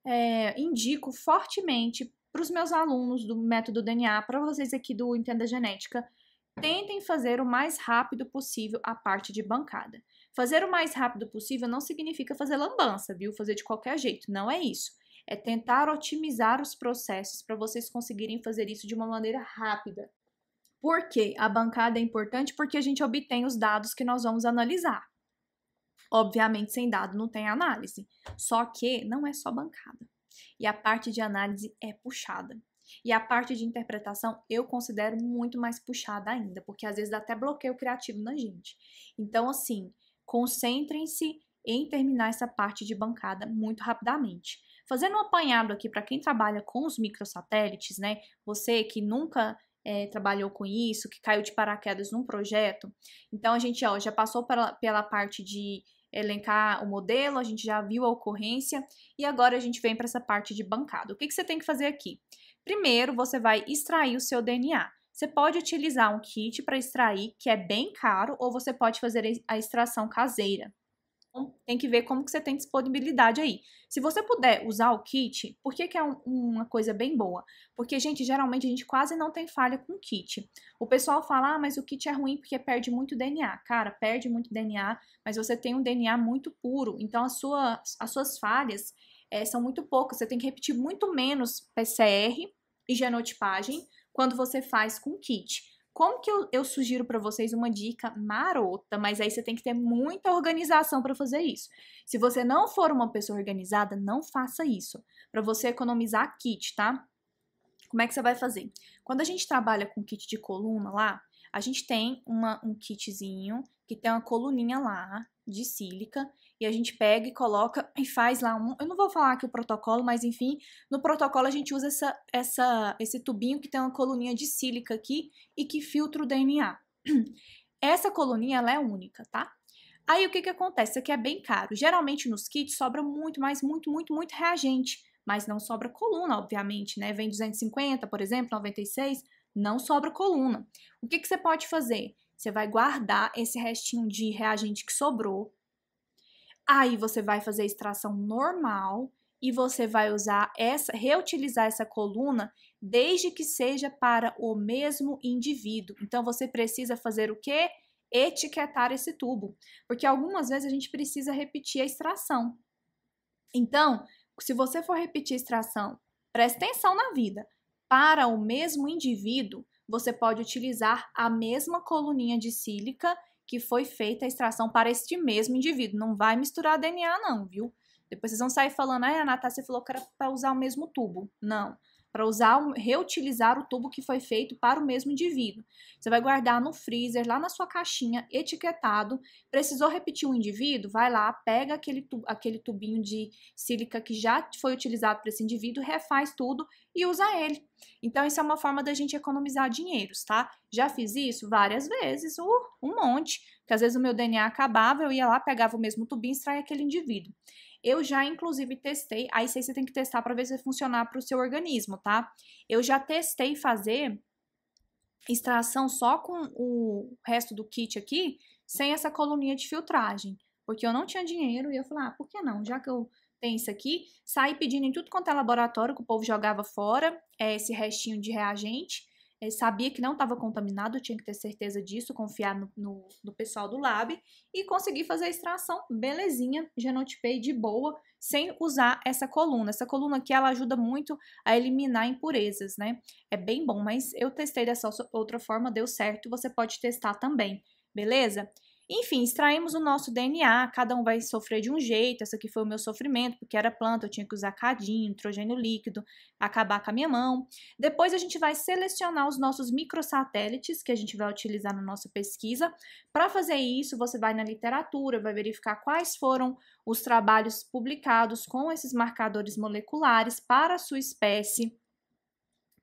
é, indico fortemente para os meus alunos do método DNA, para vocês aqui do Entenda Genética, tentem fazer o mais rápido possível a parte de bancada. Fazer o mais rápido possível não significa fazer lambança, viu? Fazer de qualquer jeito, não é isso. É tentar otimizar os processos para vocês conseguirem fazer isso de uma maneira rápida. Por que a bancada é importante? Porque a gente obtém os dados que nós vamos analisar. Obviamente, sem dado não tem análise. Só que não é só bancada. E a parte de análise é puxada. E a parte de interpretação eu considero muito mais puxada ainda, porque às vezes dá até bloqueio criativo na gente. Então, assim, Concentrem-se em terminar essa parte de bancada muito rapidamente. Fazendo um apanhado aqui para quem trabalha com os microsatélites, né? Você que nunca é, trabalhou com isso, que caiu de paraquedas num projeto. Então, a gente ó, já passou pela, pela parte de elencar o modelo, a gente já viu a ocorrência e agora a gente vem para essa parte de bancada. O que, que você tem que fazer aqui? Primeiro, você vai extrair o seu DNA. Você pode utilizar um kit para extrair, que é bem caro, ou você pode fazer a extração caseira. Então, tem que ver como que você tem disponibilidade aí. Se você puder usar o kit, por que, que é um, uma coisa bem boa? Porque, gente, geralmente a gente quase não tem falha com o kit. O pessoal fala, ah, mas o kit é ruim porque perde muito DNA. Cara, perde muito DNA, mas você tem um DNA muito puro, então a sua, as suas falhas é, são muito poucas. Você tem que repetir muito menos PCR e genotipagem quando você faz com kit. Como que eu, eu sugiro para vocês uma dica marota, mas aí você tem que ter muita organização para fazer isso. Se você não for uma pessoa organizada, não faça isso. Para você economizar kit, tá? Como é que você vai fazer? Quando a gente trabalha com kit de coluna lá, a gente tem uma, um kitzinho que tem uma coluninha lá de sílica e a gente pega e coloca e faz lá um. Eu não vou falar aqui o protocolo, mas enfim, no protocolo a gente usa essa, essa, esse tubinho que tem uma coluninha de sílica aqui e que filtra o DNA. [clears throat] Essa coluninha ela é única, tá? Aí o que, que acontece? Isso aqui é bem caro. Geralmente nos kits sobra muito, mais muito, muito, muito reagente. Mas não sobra coluna, obviamente, né? Vem 250, por exemplo, 96, não sobra coluna. O que, que você pode fazer? Você vai guardar esse restinho de reagente que sobrou, Aí você vai fazer a extração normal e você vai usar essa, reutilizar essa coluna desde que seja para o mesmo indivíduo. Então você precisa fazer o quê? Etiquetar esse tubo, porque algumas vezes a gente precisa repetir a extração. Então, se você for repetir a extração, preste atenção na vida. Para o mesmo indivíduo, você pode utilizar a mesma coluninha de sílica que foi feita a extração para este mesmo indivíduo. Não vai misturar DNA, não, viu? Depois vocês vão sair falando, ah, a Natácia falou que era para usar o mesmo tubo. Não para usar, reutilizar o tubo que foi feito para o mesmo indivíduo. Você vai guardar no freezer, lá na sua caixinha, etiquetado. Precisou repetir o um indivíduo? Vai lá, pega aquele, tu, aquele tubinho de sílica que já foi utilizado para esse indivíduo, refaz tudo e usa ele. Então, isso é uma forma da gente economizar dinheiros, tá? Já fiz isso várias vezes, uh, um monte, que às vezes o meu DNA acabava, eu ia lá, pegava o mesmo tubinho e extraía aquele indivíduo. Eu já, inclusive, testei. Aí você tem que testar para ver se vai funcionar para o seu organismo, tá? Eu já testei fazer extração só com o resto do kit aqui, sem essa coluninha de filtragem. Porque eu não tinha dinheiro e eu falei, ah, por que não? Já que eu tenho isso aqui, saí pedindo em tudo quanto é laboratório que o povo jogava fora é, esse restinho de reagente sabia que não estava contaminado, tinha que ter certeza disso, confiar no, no, no, pessoal do lab e consegui fazer a extração, belezinha, genotipei de boa, sem usar essa coluna. Essa coluna aqui, ela ajuda muito a eliminar impurezas, né? É bem bom, mas eu testei dessa outra forma, deu certo, você pode testar também, beleza? Enfim, extraímos o nosso DNA, cada um vai sofrer de um jeito. Essa aqui foi o meu sofrimento, porque era planta, eu tinha que usar cadinho, nitrogênio líquido, acabar com a minha mão. Depois a gente vai selecionar os nossos microsatélites que a gente vai utilizar na nossa pesquisa. Para fazer isso, você vai na literatura, vai verificar quais foram os trabalhos publicados com esses marcadores moleculares para a sua espécie.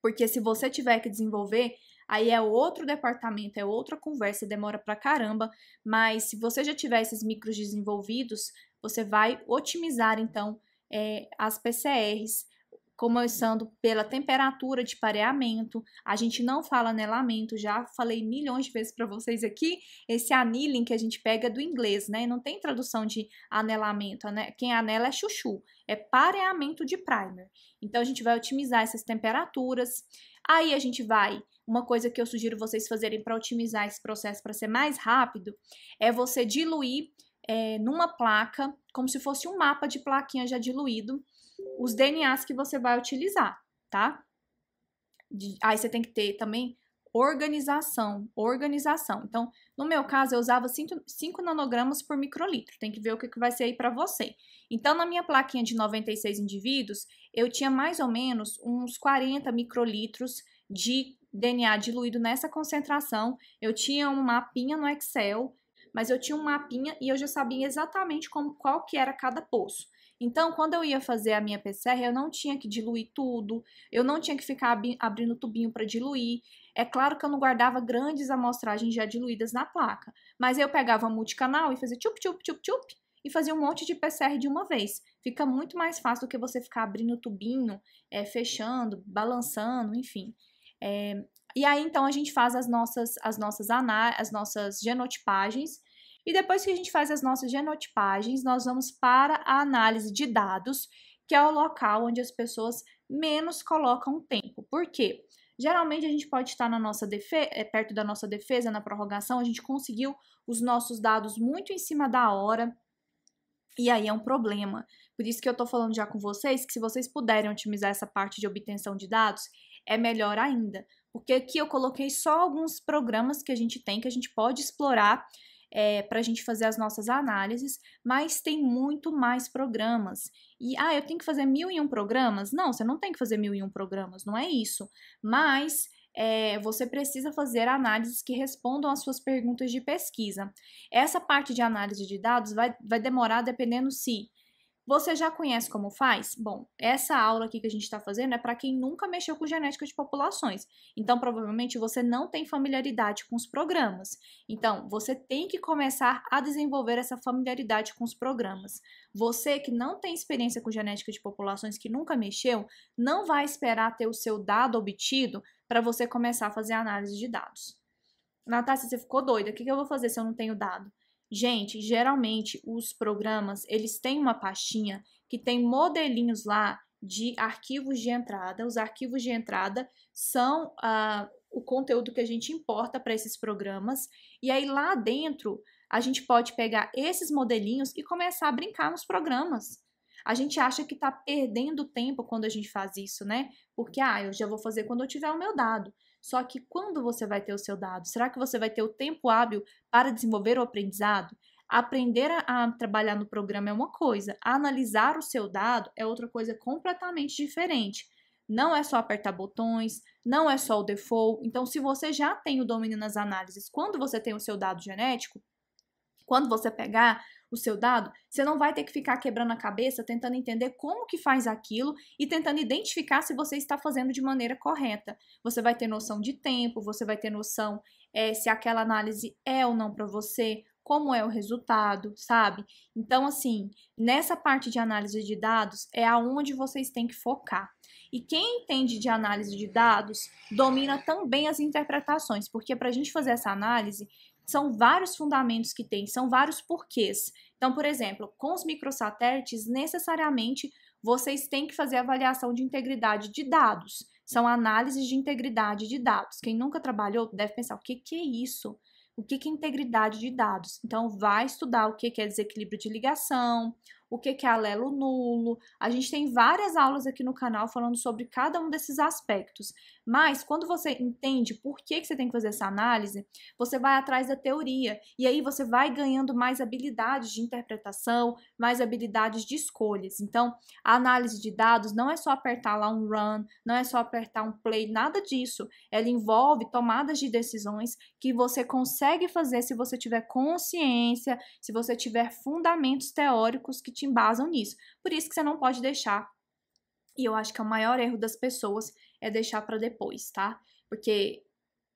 Porque se você tiver que desenvolver aí é outro departamento, é outra conversa, demora pra caramba, mas se você já tiver esses micros desenvolvidos, você vai otimizar então é, as PCRs começando pela temperatura de pareamento. A gente não fala anelamento, já falei milhões de vezes para vocês aqui. Esse anilin que a gente pega é do inglês, né? Não tem tradução de anelamento, né? Quem anela é chuchu, é pareamento de primer. Então a gente vai otimizar essas temperaturas. Aí a gente vai uma coisa que eu sugiro vocês fazerem para otimizar esse processo para ser mais rápido é você diluir é, numa placa, como se fosse um mapa de plaquinha já diluído, os DNAs que você vai utilizar, tá? aí você tem que ter também organização, organização. Então, no meu caso, eu usava 5 nanogramas por microlitro. Tem que ver o que, que vai ser aí para você. Então, na minha plaquinha de 96 indivíduos, eu tinha mais ou menos uns 40 microlitros de DNA diluído nessa concentração. Eu tinha um mapinha no Excel, mas eu tinha um mapinha e eu já sabia exatamente como, qual que era cada poço. Então, quando eu ia fazer a minha PCR, eu não tinha que diluir tudo, eu não tinha que ficar abrindo tubinho para diluir. É claro que eu não guardava grandes amostragens já diluídas na placa, mas eu pegava multicanal e fazia tchup, tchup, tchup, tchup e fazia um monte de PCR de uma vez. Fica muito mais fácil do que você ficar abrindo tubinho, é, fechando, balançando, enfim. É, e aí, então, a gente faz as nossas, as nossas, as nossas genotipagens e depois que a gente faz as nossas genotipagens, nós vamos para a análise de dados, que é o local onde as pessoas menos colocam tempo. Por quê? Geralmente a gente pode estar na nossa defesa, é, perto da nossa defesa na prorrogação, a gente conseguiu os nossos dados muito em cima da hora. E aí é um problema. Por isso que eu tô falando já com vocês que se vocês puderem otimizar essa parte de obtenção de dados, é melhor ainda. Porque aqui eu coloquei só alguns programas que a gente tem que a gente pode explorar é, para a gente fazer as nossas análises, mas tem muito mais programas. E, ah, eu tenho que fazer mil e um programas? Não, você não tem que fazer mil e um programas, não é isso. Mas é, você precisa fazer análises que respondam às suas perguntas de pesquisa. Essa parte de análise de dados vai, vai demorar dependendo se você já conhece como faz? Bom, essa aula aqui que a gente está fazendo é para quem nunca mexeu com genética de populações. Então, provavelmente você não tem familiaridade com os programas. Então, você tem que começar a desenvolver essa familiaridade com os programas. Você que não tem experiência com genética de populações, que nunca mexeu, não vai esperar ter o seu dado obtido para você começar a fazer análise de dados. Natácia, você ficou doida. O que eu vou fazer se eu não tenho dado? Gente, geralmente os programas, eles têm uma pastinha que tem modelinhos lá de arquivos de entrada. Os arquivos de entrada são ah, o conteúdo que a gente importa para esses programas. E aí lá dentro, a gente pode pegar esses modelinhos e começar a brincar nos programas. A gente acha que está perdendo tempo quando a gente faz isso, né? Porque, ah, eu já vou fazer quando eu tiver o meu dado. Só que quando você vai ter o seu dado? Será que você vai ter o tempo hábil para desenvolver o aprendizado? Aprender a, a trabalhar no programa é uma coisa, analisar o seu dado é outra coisa completamente diferente. Não é só apertar botões, não é só o default. Então, se você já tem o domínio nas análises, quando você tem o seu dado genético, quando você pegar o seu dado, você não vai ter que ficar quebrando a cabeça tentando entender como que faz aquilo e tentando identificar se você está fazendo de maneira correta. Você vai ter noção de tempo, você vai ter noção é, se aquela análise é ou não para você, como é o resultado, sabe? Então, assim, nessa parte de análise de dados é aonde vocês têm que focar. E quem entende de análise de dados domina também as interpretações, porque para a gente fazer essa análise, são vários fundamentos que tem, são vários porquês. Então, por exemplo, com os microsatélites, necessariamente vocês têm que fazer avaliação de integridade de dados. São análises de integridade de dados. Quem nunca trabalhou deve pensar: o que, que é isso? O que, que é integridade de dados? Então, vai estudar o que, que é desequilíbrio de ligação, o que é alelo nulo. A gente tem várias aulas aqui no canal falando sobre cada um desses aspectos. Mas quando você entende por que, você tem que fazer essa análise, você vai atrás da teoria. E aí você vai ganhando mais habilidades de interpretação, mais habilidades de escolhas. Então, a análise de dados não é só apertar lá um run, não é só apertar um play, nada disso. Ela envolve tomadas de decisões que você consegue fazer se você tiver consciência, se você tiver fundamentos teóricos que te te embasam nisso. Por isso que você não pode deixar. E eu acho que é o maior erro das pessoas é deixar para depois, tá? Porque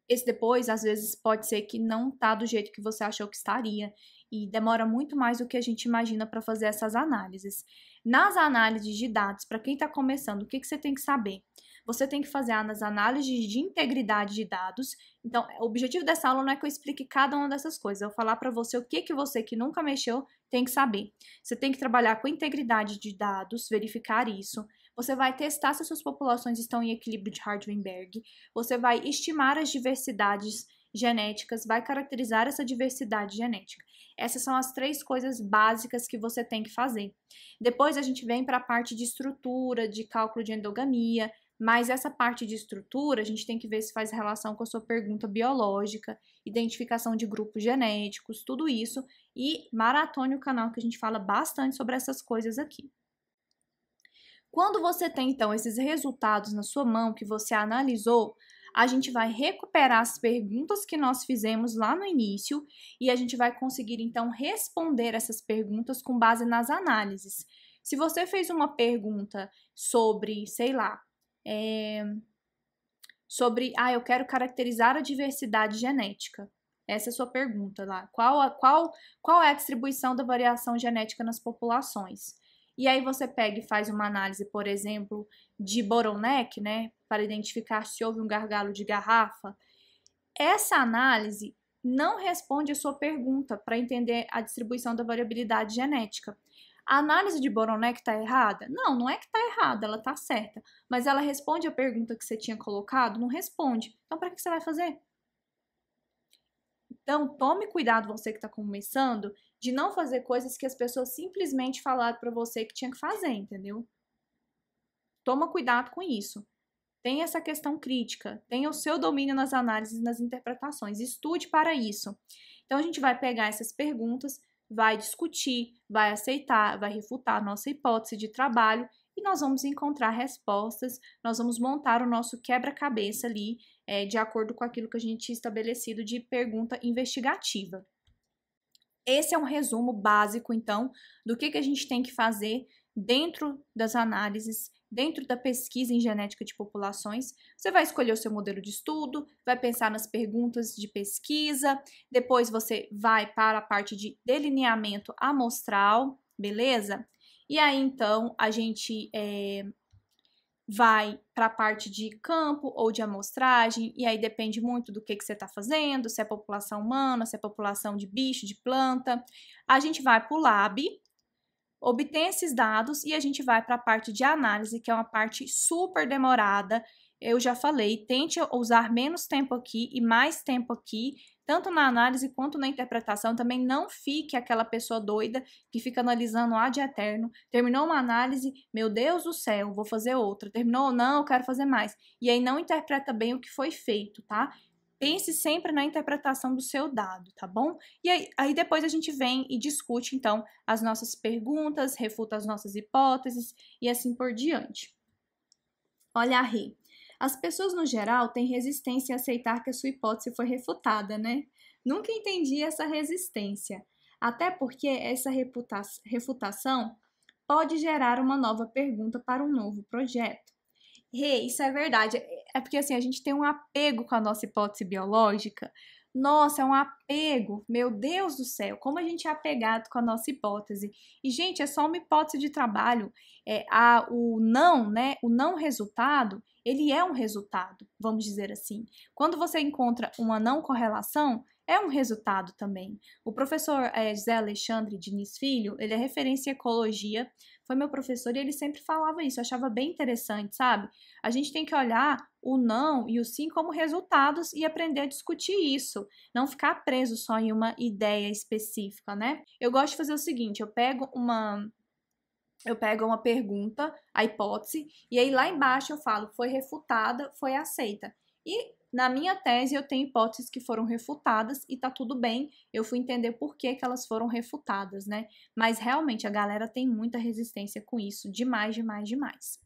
esse depois, às vezes, pode ser que não tá do jeito que você achou que estaria. E demora muito mais do que a gente imagina para fazer essas análises. Nas análises de dados, para quem está começando, o que, que você tem que saber? Você tem que fazer as análises de integridade de dados então, é, o objetivo dessa aula não é que eu explique cada uma dessas coisas, eu falar para você o que que você que nunca mexeu tem que saber. Você tem que trabalhar com integridade de dados, verificar isso. Você vai testar se suas populações estão em equilíbrio de Hardenberg. Você vai estimar as diversidades genéticas, vai caracterizar essa diversidade genética. Essas são as três coisas básicas que você tem que fazer. Depois a gente vem para a parte de estrutura, de cálculo de endogamia, mas essa parte de estrutura, a gente tem que ver se faz relação com a sua pergunta biológica, identificação de grupos genéticos, tudo isso. E maratone o canal que a gente fala bastante sobre essas coisas aqui. Quando você tem então esses resultados na sua mão que você analisou, a gente vai recuperar as perguntas que nós fizemos lá no início e a gente vai conseguir então responder essas perguntas com base nas análises. Se você fez uma pergunta sobre, sei lá, é, sobre, ah, eu quero caracterizar a diversidade genética. Essa é a sua pergunta lá. Qual, a, qual, qual é a distribuição da variação genética nas populações? E aí você pega e faz uma análise, por exemplo, de bottleneck, né, para identificar se houve um gargalo de garrafa. Essa análise não responde a sua pergunta para entender a distribuição da variabilidade genética. A análise de Boronek está errada? Não, não é que está errada, ela está certa. Mas ela responde a pergunta que você tinha colocado? Não responde. Então, para que você vai fazer? Então, tome cuidado, você que está começando, de não fazer coisas que as pessoas simplesmente falaram para você que tinha que fazer, entendeu? Toma cuidado com isso. Tenha essa questão crítica, tenha o seu domínio nas análises e nas interpretações, estude para isso. Então, a gente vai pegar essas perguntas vai discutir, vai aceitar, vai refutar a nossa hipótese de trabalho e nós vamos encontrar respostas, nós vamos montar o nosso quebra-cabeça ali, é, de acordo com aquilo que a gente tinha estabelecido de pergunta investigativa. Esse é um resumo básico, então, do que, que a gente tem que fazer dentro das análises dentro da pesquisa em genética de populações, você vai escolher o seu modelo de estudo, vai pensar nas perguntas de pesquisa, depois você vai para a parte de delineamento amostral, beleza? E aí então a gente é, vai para a parte de campo ou de amostragem, e aí depende muito do que, que você está fazendo, se é população humana, se é população de bicho, de planta. A gente vai para o lab, obtém esses dados e a gente vai para a parte de análise, que é uma parte super demorada. Eu já falei, tente usar menos tempo aqui e mais tempo aqui, tanto na análise quanto na interpretação. Também não fique aquela pessoa doida que fica analisando a de eterno. Terminou uma análise, meu Deus do céu, vou fazer outra. Terminou? Não, eu quero fazer mais. E aí não interpreta bem o que foi feito, tá? pense sempre na interpretação do seu dado, tá bom? E aí, aí, depois a gente vem e discute, então, as nossas perguntas, refuta as nossas hipóteses e assim por diante. Olha a As pessoas, no geral, têm resistência a aceitar que a sua hipótese foi refutada, né? Nunca entendi essa resistência. Até porque essa refutação pode gerar uma nova pergunta para um novo projeto hey, isso é verdade. É, é porque assim, a gente tem um apego com a nossa hipótese biológica. Nossa, é um apego, meu Deus do céu, como a gente é apegado com a nossa hipótese. E, gente, é só uma hipótese de trabalho. É, a, o não, né? O não resultado, ele é um resultado, vamos dizer assim. Quando você encontra uma não correlação, é um resultado também. O professor é, Alexandre Diniz Filho, ele é referência em ecologia, foi meu professor e ele sempre falava isso, eu achava bem interessante, sabe? A gente tem que olhar o não e o sim como resultados e aprender a discutir isso, não ficar preso só em uma ideia específica, né? Eu gosto de fazer o seguinte, eu pego uma eu pego uma pergunta, a hipótese, e aí lá embaixo eu falo foi refutada, foi aceita. E na minha tese, eu tenho hipóteses que foram refutadas e tá tudo bem, eu fui entender por que, que elas foram refutadas, né? Mas realmente a galera tem muita resistência com isso, demais, demais, demais.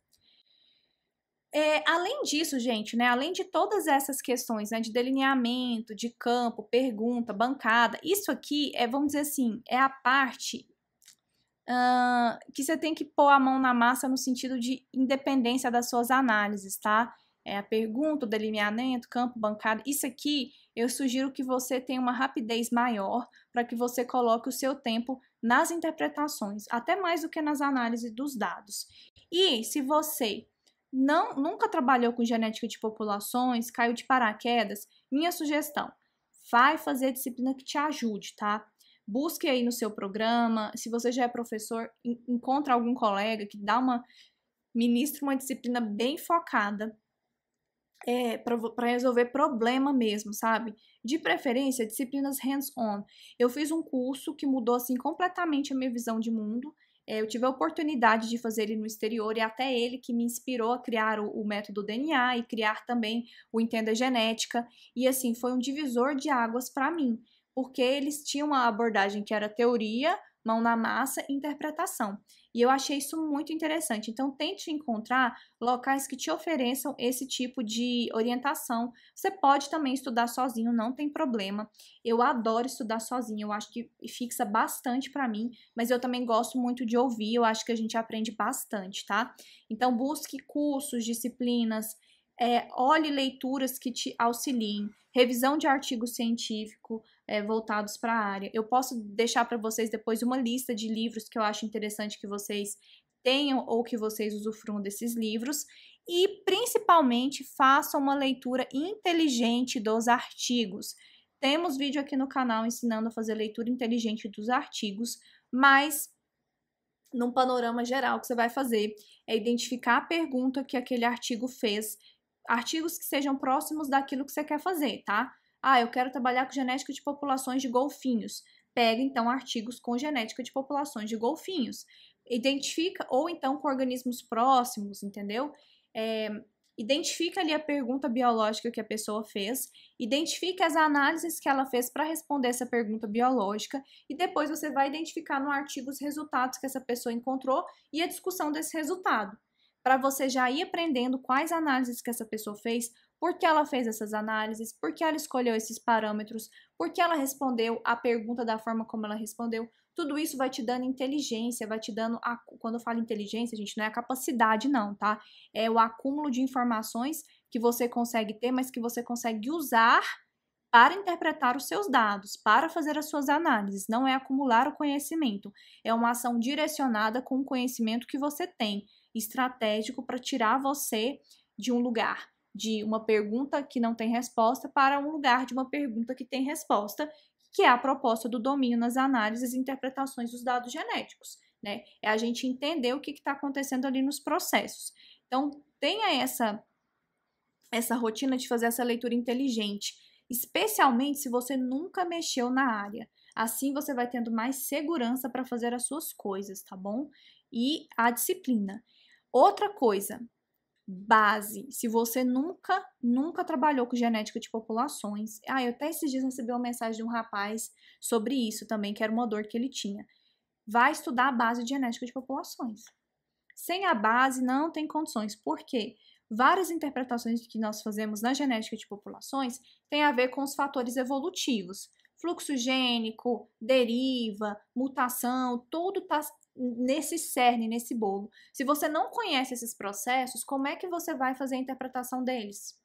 É, além disso, gente, né, além de todas essas questões né, de delineamento, de campo, pergunta, bancada, isso aqui é, vamos dizer assim, é a parte uh, que você tem que pôr a mão na massa no sentido de independência das suas análises, tá? é, a pergunta, o delineamento, campo, bancada. Isso aqui eu sugiro que você tenha uma rapidez maior para que você coloque o seu tempo nas interpretações, até mais do que nas análises dos dados. E se você não nunca trabalhou com genética de populações, caiu de paraquedas, minha sugestão, vai fazer a disciplina que te ajude, tá? Busque aí no seu programa, se você já é professor, encontra algum colega que dá uma ministra uma disciplina bem focada é, para resolver problema mesmo, sabe? De preferência, disciplinas hands-on. Eu fiz um curso que mudou assim completamente a minha visão de mundo. É, eu tive a oportunidade de fazer ele no exterior e até ele que me inspirou a criar o, o método DNA e criar também o Entenda Genética. E assim, foi um divisor de águas para mim, porque eles tinham uma abordagem que era teoria, mão na massa e interpretação. E eu achei isso muito interessante. Então, tente encontrar locais que te ofereçam esse tipo de orientação. Você pode também estudar sozinho, não tem problema. Eu adoro estudar sozinho, eu acho que fixa bastante para mim, mas eu também gosto muito de ouvir, eu acho que a gente aprende bastante, tá? Então, busque cursos, disciplinas, é, olhe leituras que te auxiliem, revisão de artigo científico, é, voltados para a área. Eu posso deixar para vocês depois uma lista de livros que eu acho interessante que vocês tenham ou que vocês usufruam desses livros e principalmente façam uma leitura inteligente dos artigos. Temos vídeo aqui no canal ensinando a fazer leitura inteligente dos artigos, mas num panorama geral que você vai fazer é identificar a pergunta que aquele artigo fez, artigos que sejam próximos daquilo que você quer fazer, tá? Ah, eu quero trabalhar com genética de populações de golfinhos. Pega então artigos com genética de populações de golfinhos. Identifica, ou então com organismos próximos, entendeu? É, identifica ali a pergunta biológica que a pessoa fez, identifica as análises que ela fez para responder essa pergunta biológica e depois você vai identificar no artigo os resultados que essa pessoa encontrou e a discussão desse resultado. Para você já ir aprendendo quais análises que essa pessoa fez, por que ela fez essas análises, por que ela escolheu esses parâmetros, por que ela respondeu a pergunta da forma como ela respondeu. Tudo isso vai te dando inteligência, vai te dando. A, quando eu falo inteligência, gente, não é a capacidade, não, tá? É o acúmulo de informações que você consegue ter, mas que você consegue usar para interpretar os seus dados, para fazer as suas análises. Não é acumular o conhecimento, é uma ação direcionada com o conhecimento que você tem, estratégico para tirar você de um lugar de uma pergunta que não tem resposta para um lugar de uma pergunta que tem resposta, que é a proposta do domínio nas análises e interpretações dos dados genéticos. Né? É a gente entender o que está acontecendo ali nos processos. Então, tenha essa, essa rotina de fazer essa leitura inteligente, especialmente se você nunca mexeu na área. Assim você vai tendo mais segurança para fazer as suas coisas, tá bom? E a disciplina. Outra coisa, base. Se você nunca, nunca trabalhou com genética de populações. Ah, eu até esses dias recebi uma mensagem de um rapaz sobre isso também, que era uma dor que ele tinha. Vai estudar a base de genética de populações. Sem a base não tem condições. Por quê? Várias interpretações que nós fazemos na genética de populações têm a ver com os fatores evolutivos. Fluxo gênico, deriva, mutação, tudo está nesse cerne, nesse bolo. Se você não conhece esses processos, como é que você vai fazer a interpretação deles?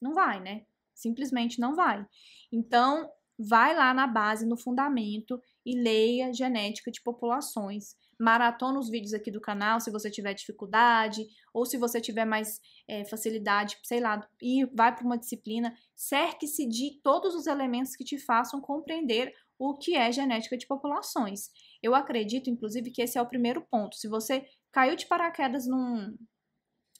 Não vai, né? Simplesmente não vai. Então, vai lá na base, no fundamento e leia genética de populações. Maratona os vídeos aqui do canal se você tiver dificuldade ou se você tiver mais é, facilidade, sei lá, e vai para uma disciplina. Cerque-se de todos os elementos que te façam compreender o que é genética de populações. Eu acredito, inclusive, que esse é o primeiro ponto. Se você caiu de paraquedas num,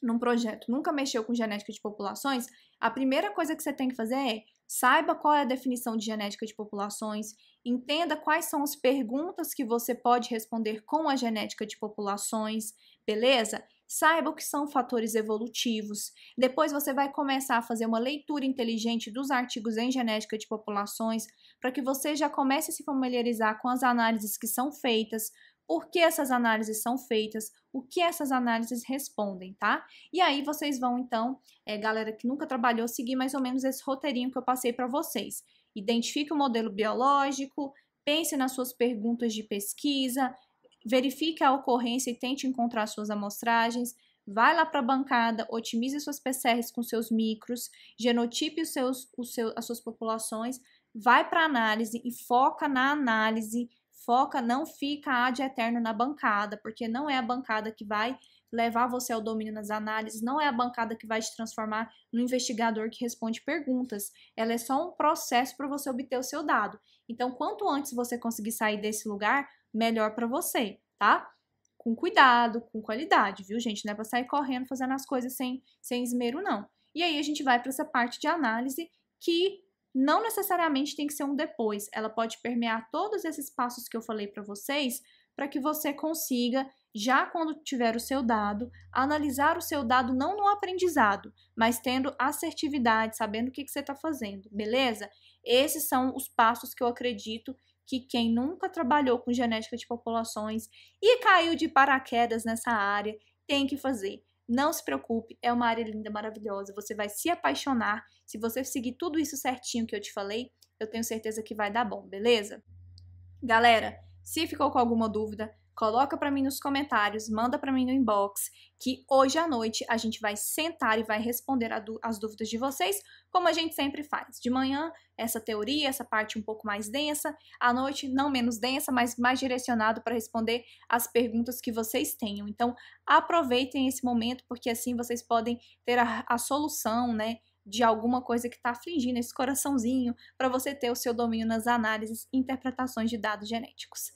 num projeto, nunca mexeu com genética de populações, a primeira coisa que você tem que fazer é saiba qual é a definição de genética de populações, entenda quais são as perguntas que você pode responder com a genética de populações, beleza? Saiba o que são fatores evolutivos. Depois você vai começar a fazer uma leitura inteligente dos artigos em genética de populações, para que você já comece a se familiarizar com as análises que são feitas, por que essas análises são feitas, o que essas análises respondem, tá? E aí vocês vão, então, é, galera que nunca trabalhou, seguir mais ou menos esse roteirinho que eu passei para vocês. Identifique o modelo biológico, pense nas suas perguntas de pesquisa, verifique a ocorrência e tente encontrar suas amostragens, vai lá para a bancada, otimize suas PCRs com seus micros, genotipe os seus, os seus, as suas populações, vai para análise e foca na análise, foca, não fica ad eterno na bancada, porque não é a bancada que vai levar você ao domínio nas análises, não é a bancada que vai te transformar no investigador que responde perguntas. Ela é só um processo para você obter o seu dado. Então, quanto antes você conseguir sair desse lugar, melhor para você, tá? Com cuidado, com qualidade, viu, gente? Não é para sair correndo fazendo as coisas sem, sem esmero, não. E aí a gente vai para essa parte de análise que não necessariamente tem que ser um depois, ela pode permear todos esses passos que eu falei para vocês, para que você consiga já quando tiver o seu dado, analisar o seu dado não no aprendizado, mas tendo assertividade, sabendo o que, que você está fazendo, beleza? Esses são os passos que eu acredito que quem nunca trabalhou com genética de populações e caiu de paraquedas nessa área tem que fazer. Não se preocupe, é uma área linda, maravilhosa. Você vai se apaixonar. Se você seguir tudo isso certinho que eu te falei, eu tenho certeza que vai dar bom, beleza? Galera, se ficou com alguma dúvida, Coloca para mim nos comentários, manda para mim no inbox, que hoje à noite a gente vai sentar e vai responder as dúvidas de vocês, como a gente sempre faz. De manhã, essa teoria, essa parte um pouco mais densa, à noite, não menos densa, mas mais direcionado para responder as perguntas que vocês tenham. Então, aproveitem esse momento, porque assim vocês podem ter a, a solução, né? de alguma coisa que está afligindo esse coraçãozinho para você ter o seu domínio nas análises e interpretações de dados genéticos.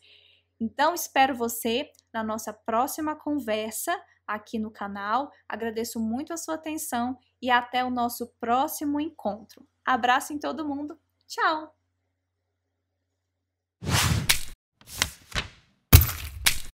Então, espero você na nossa próxima conversa aqui no canal. Agradeço muito a sua atenção e até o nosso próximo encontro. Abraço em todo mundo. Tchau!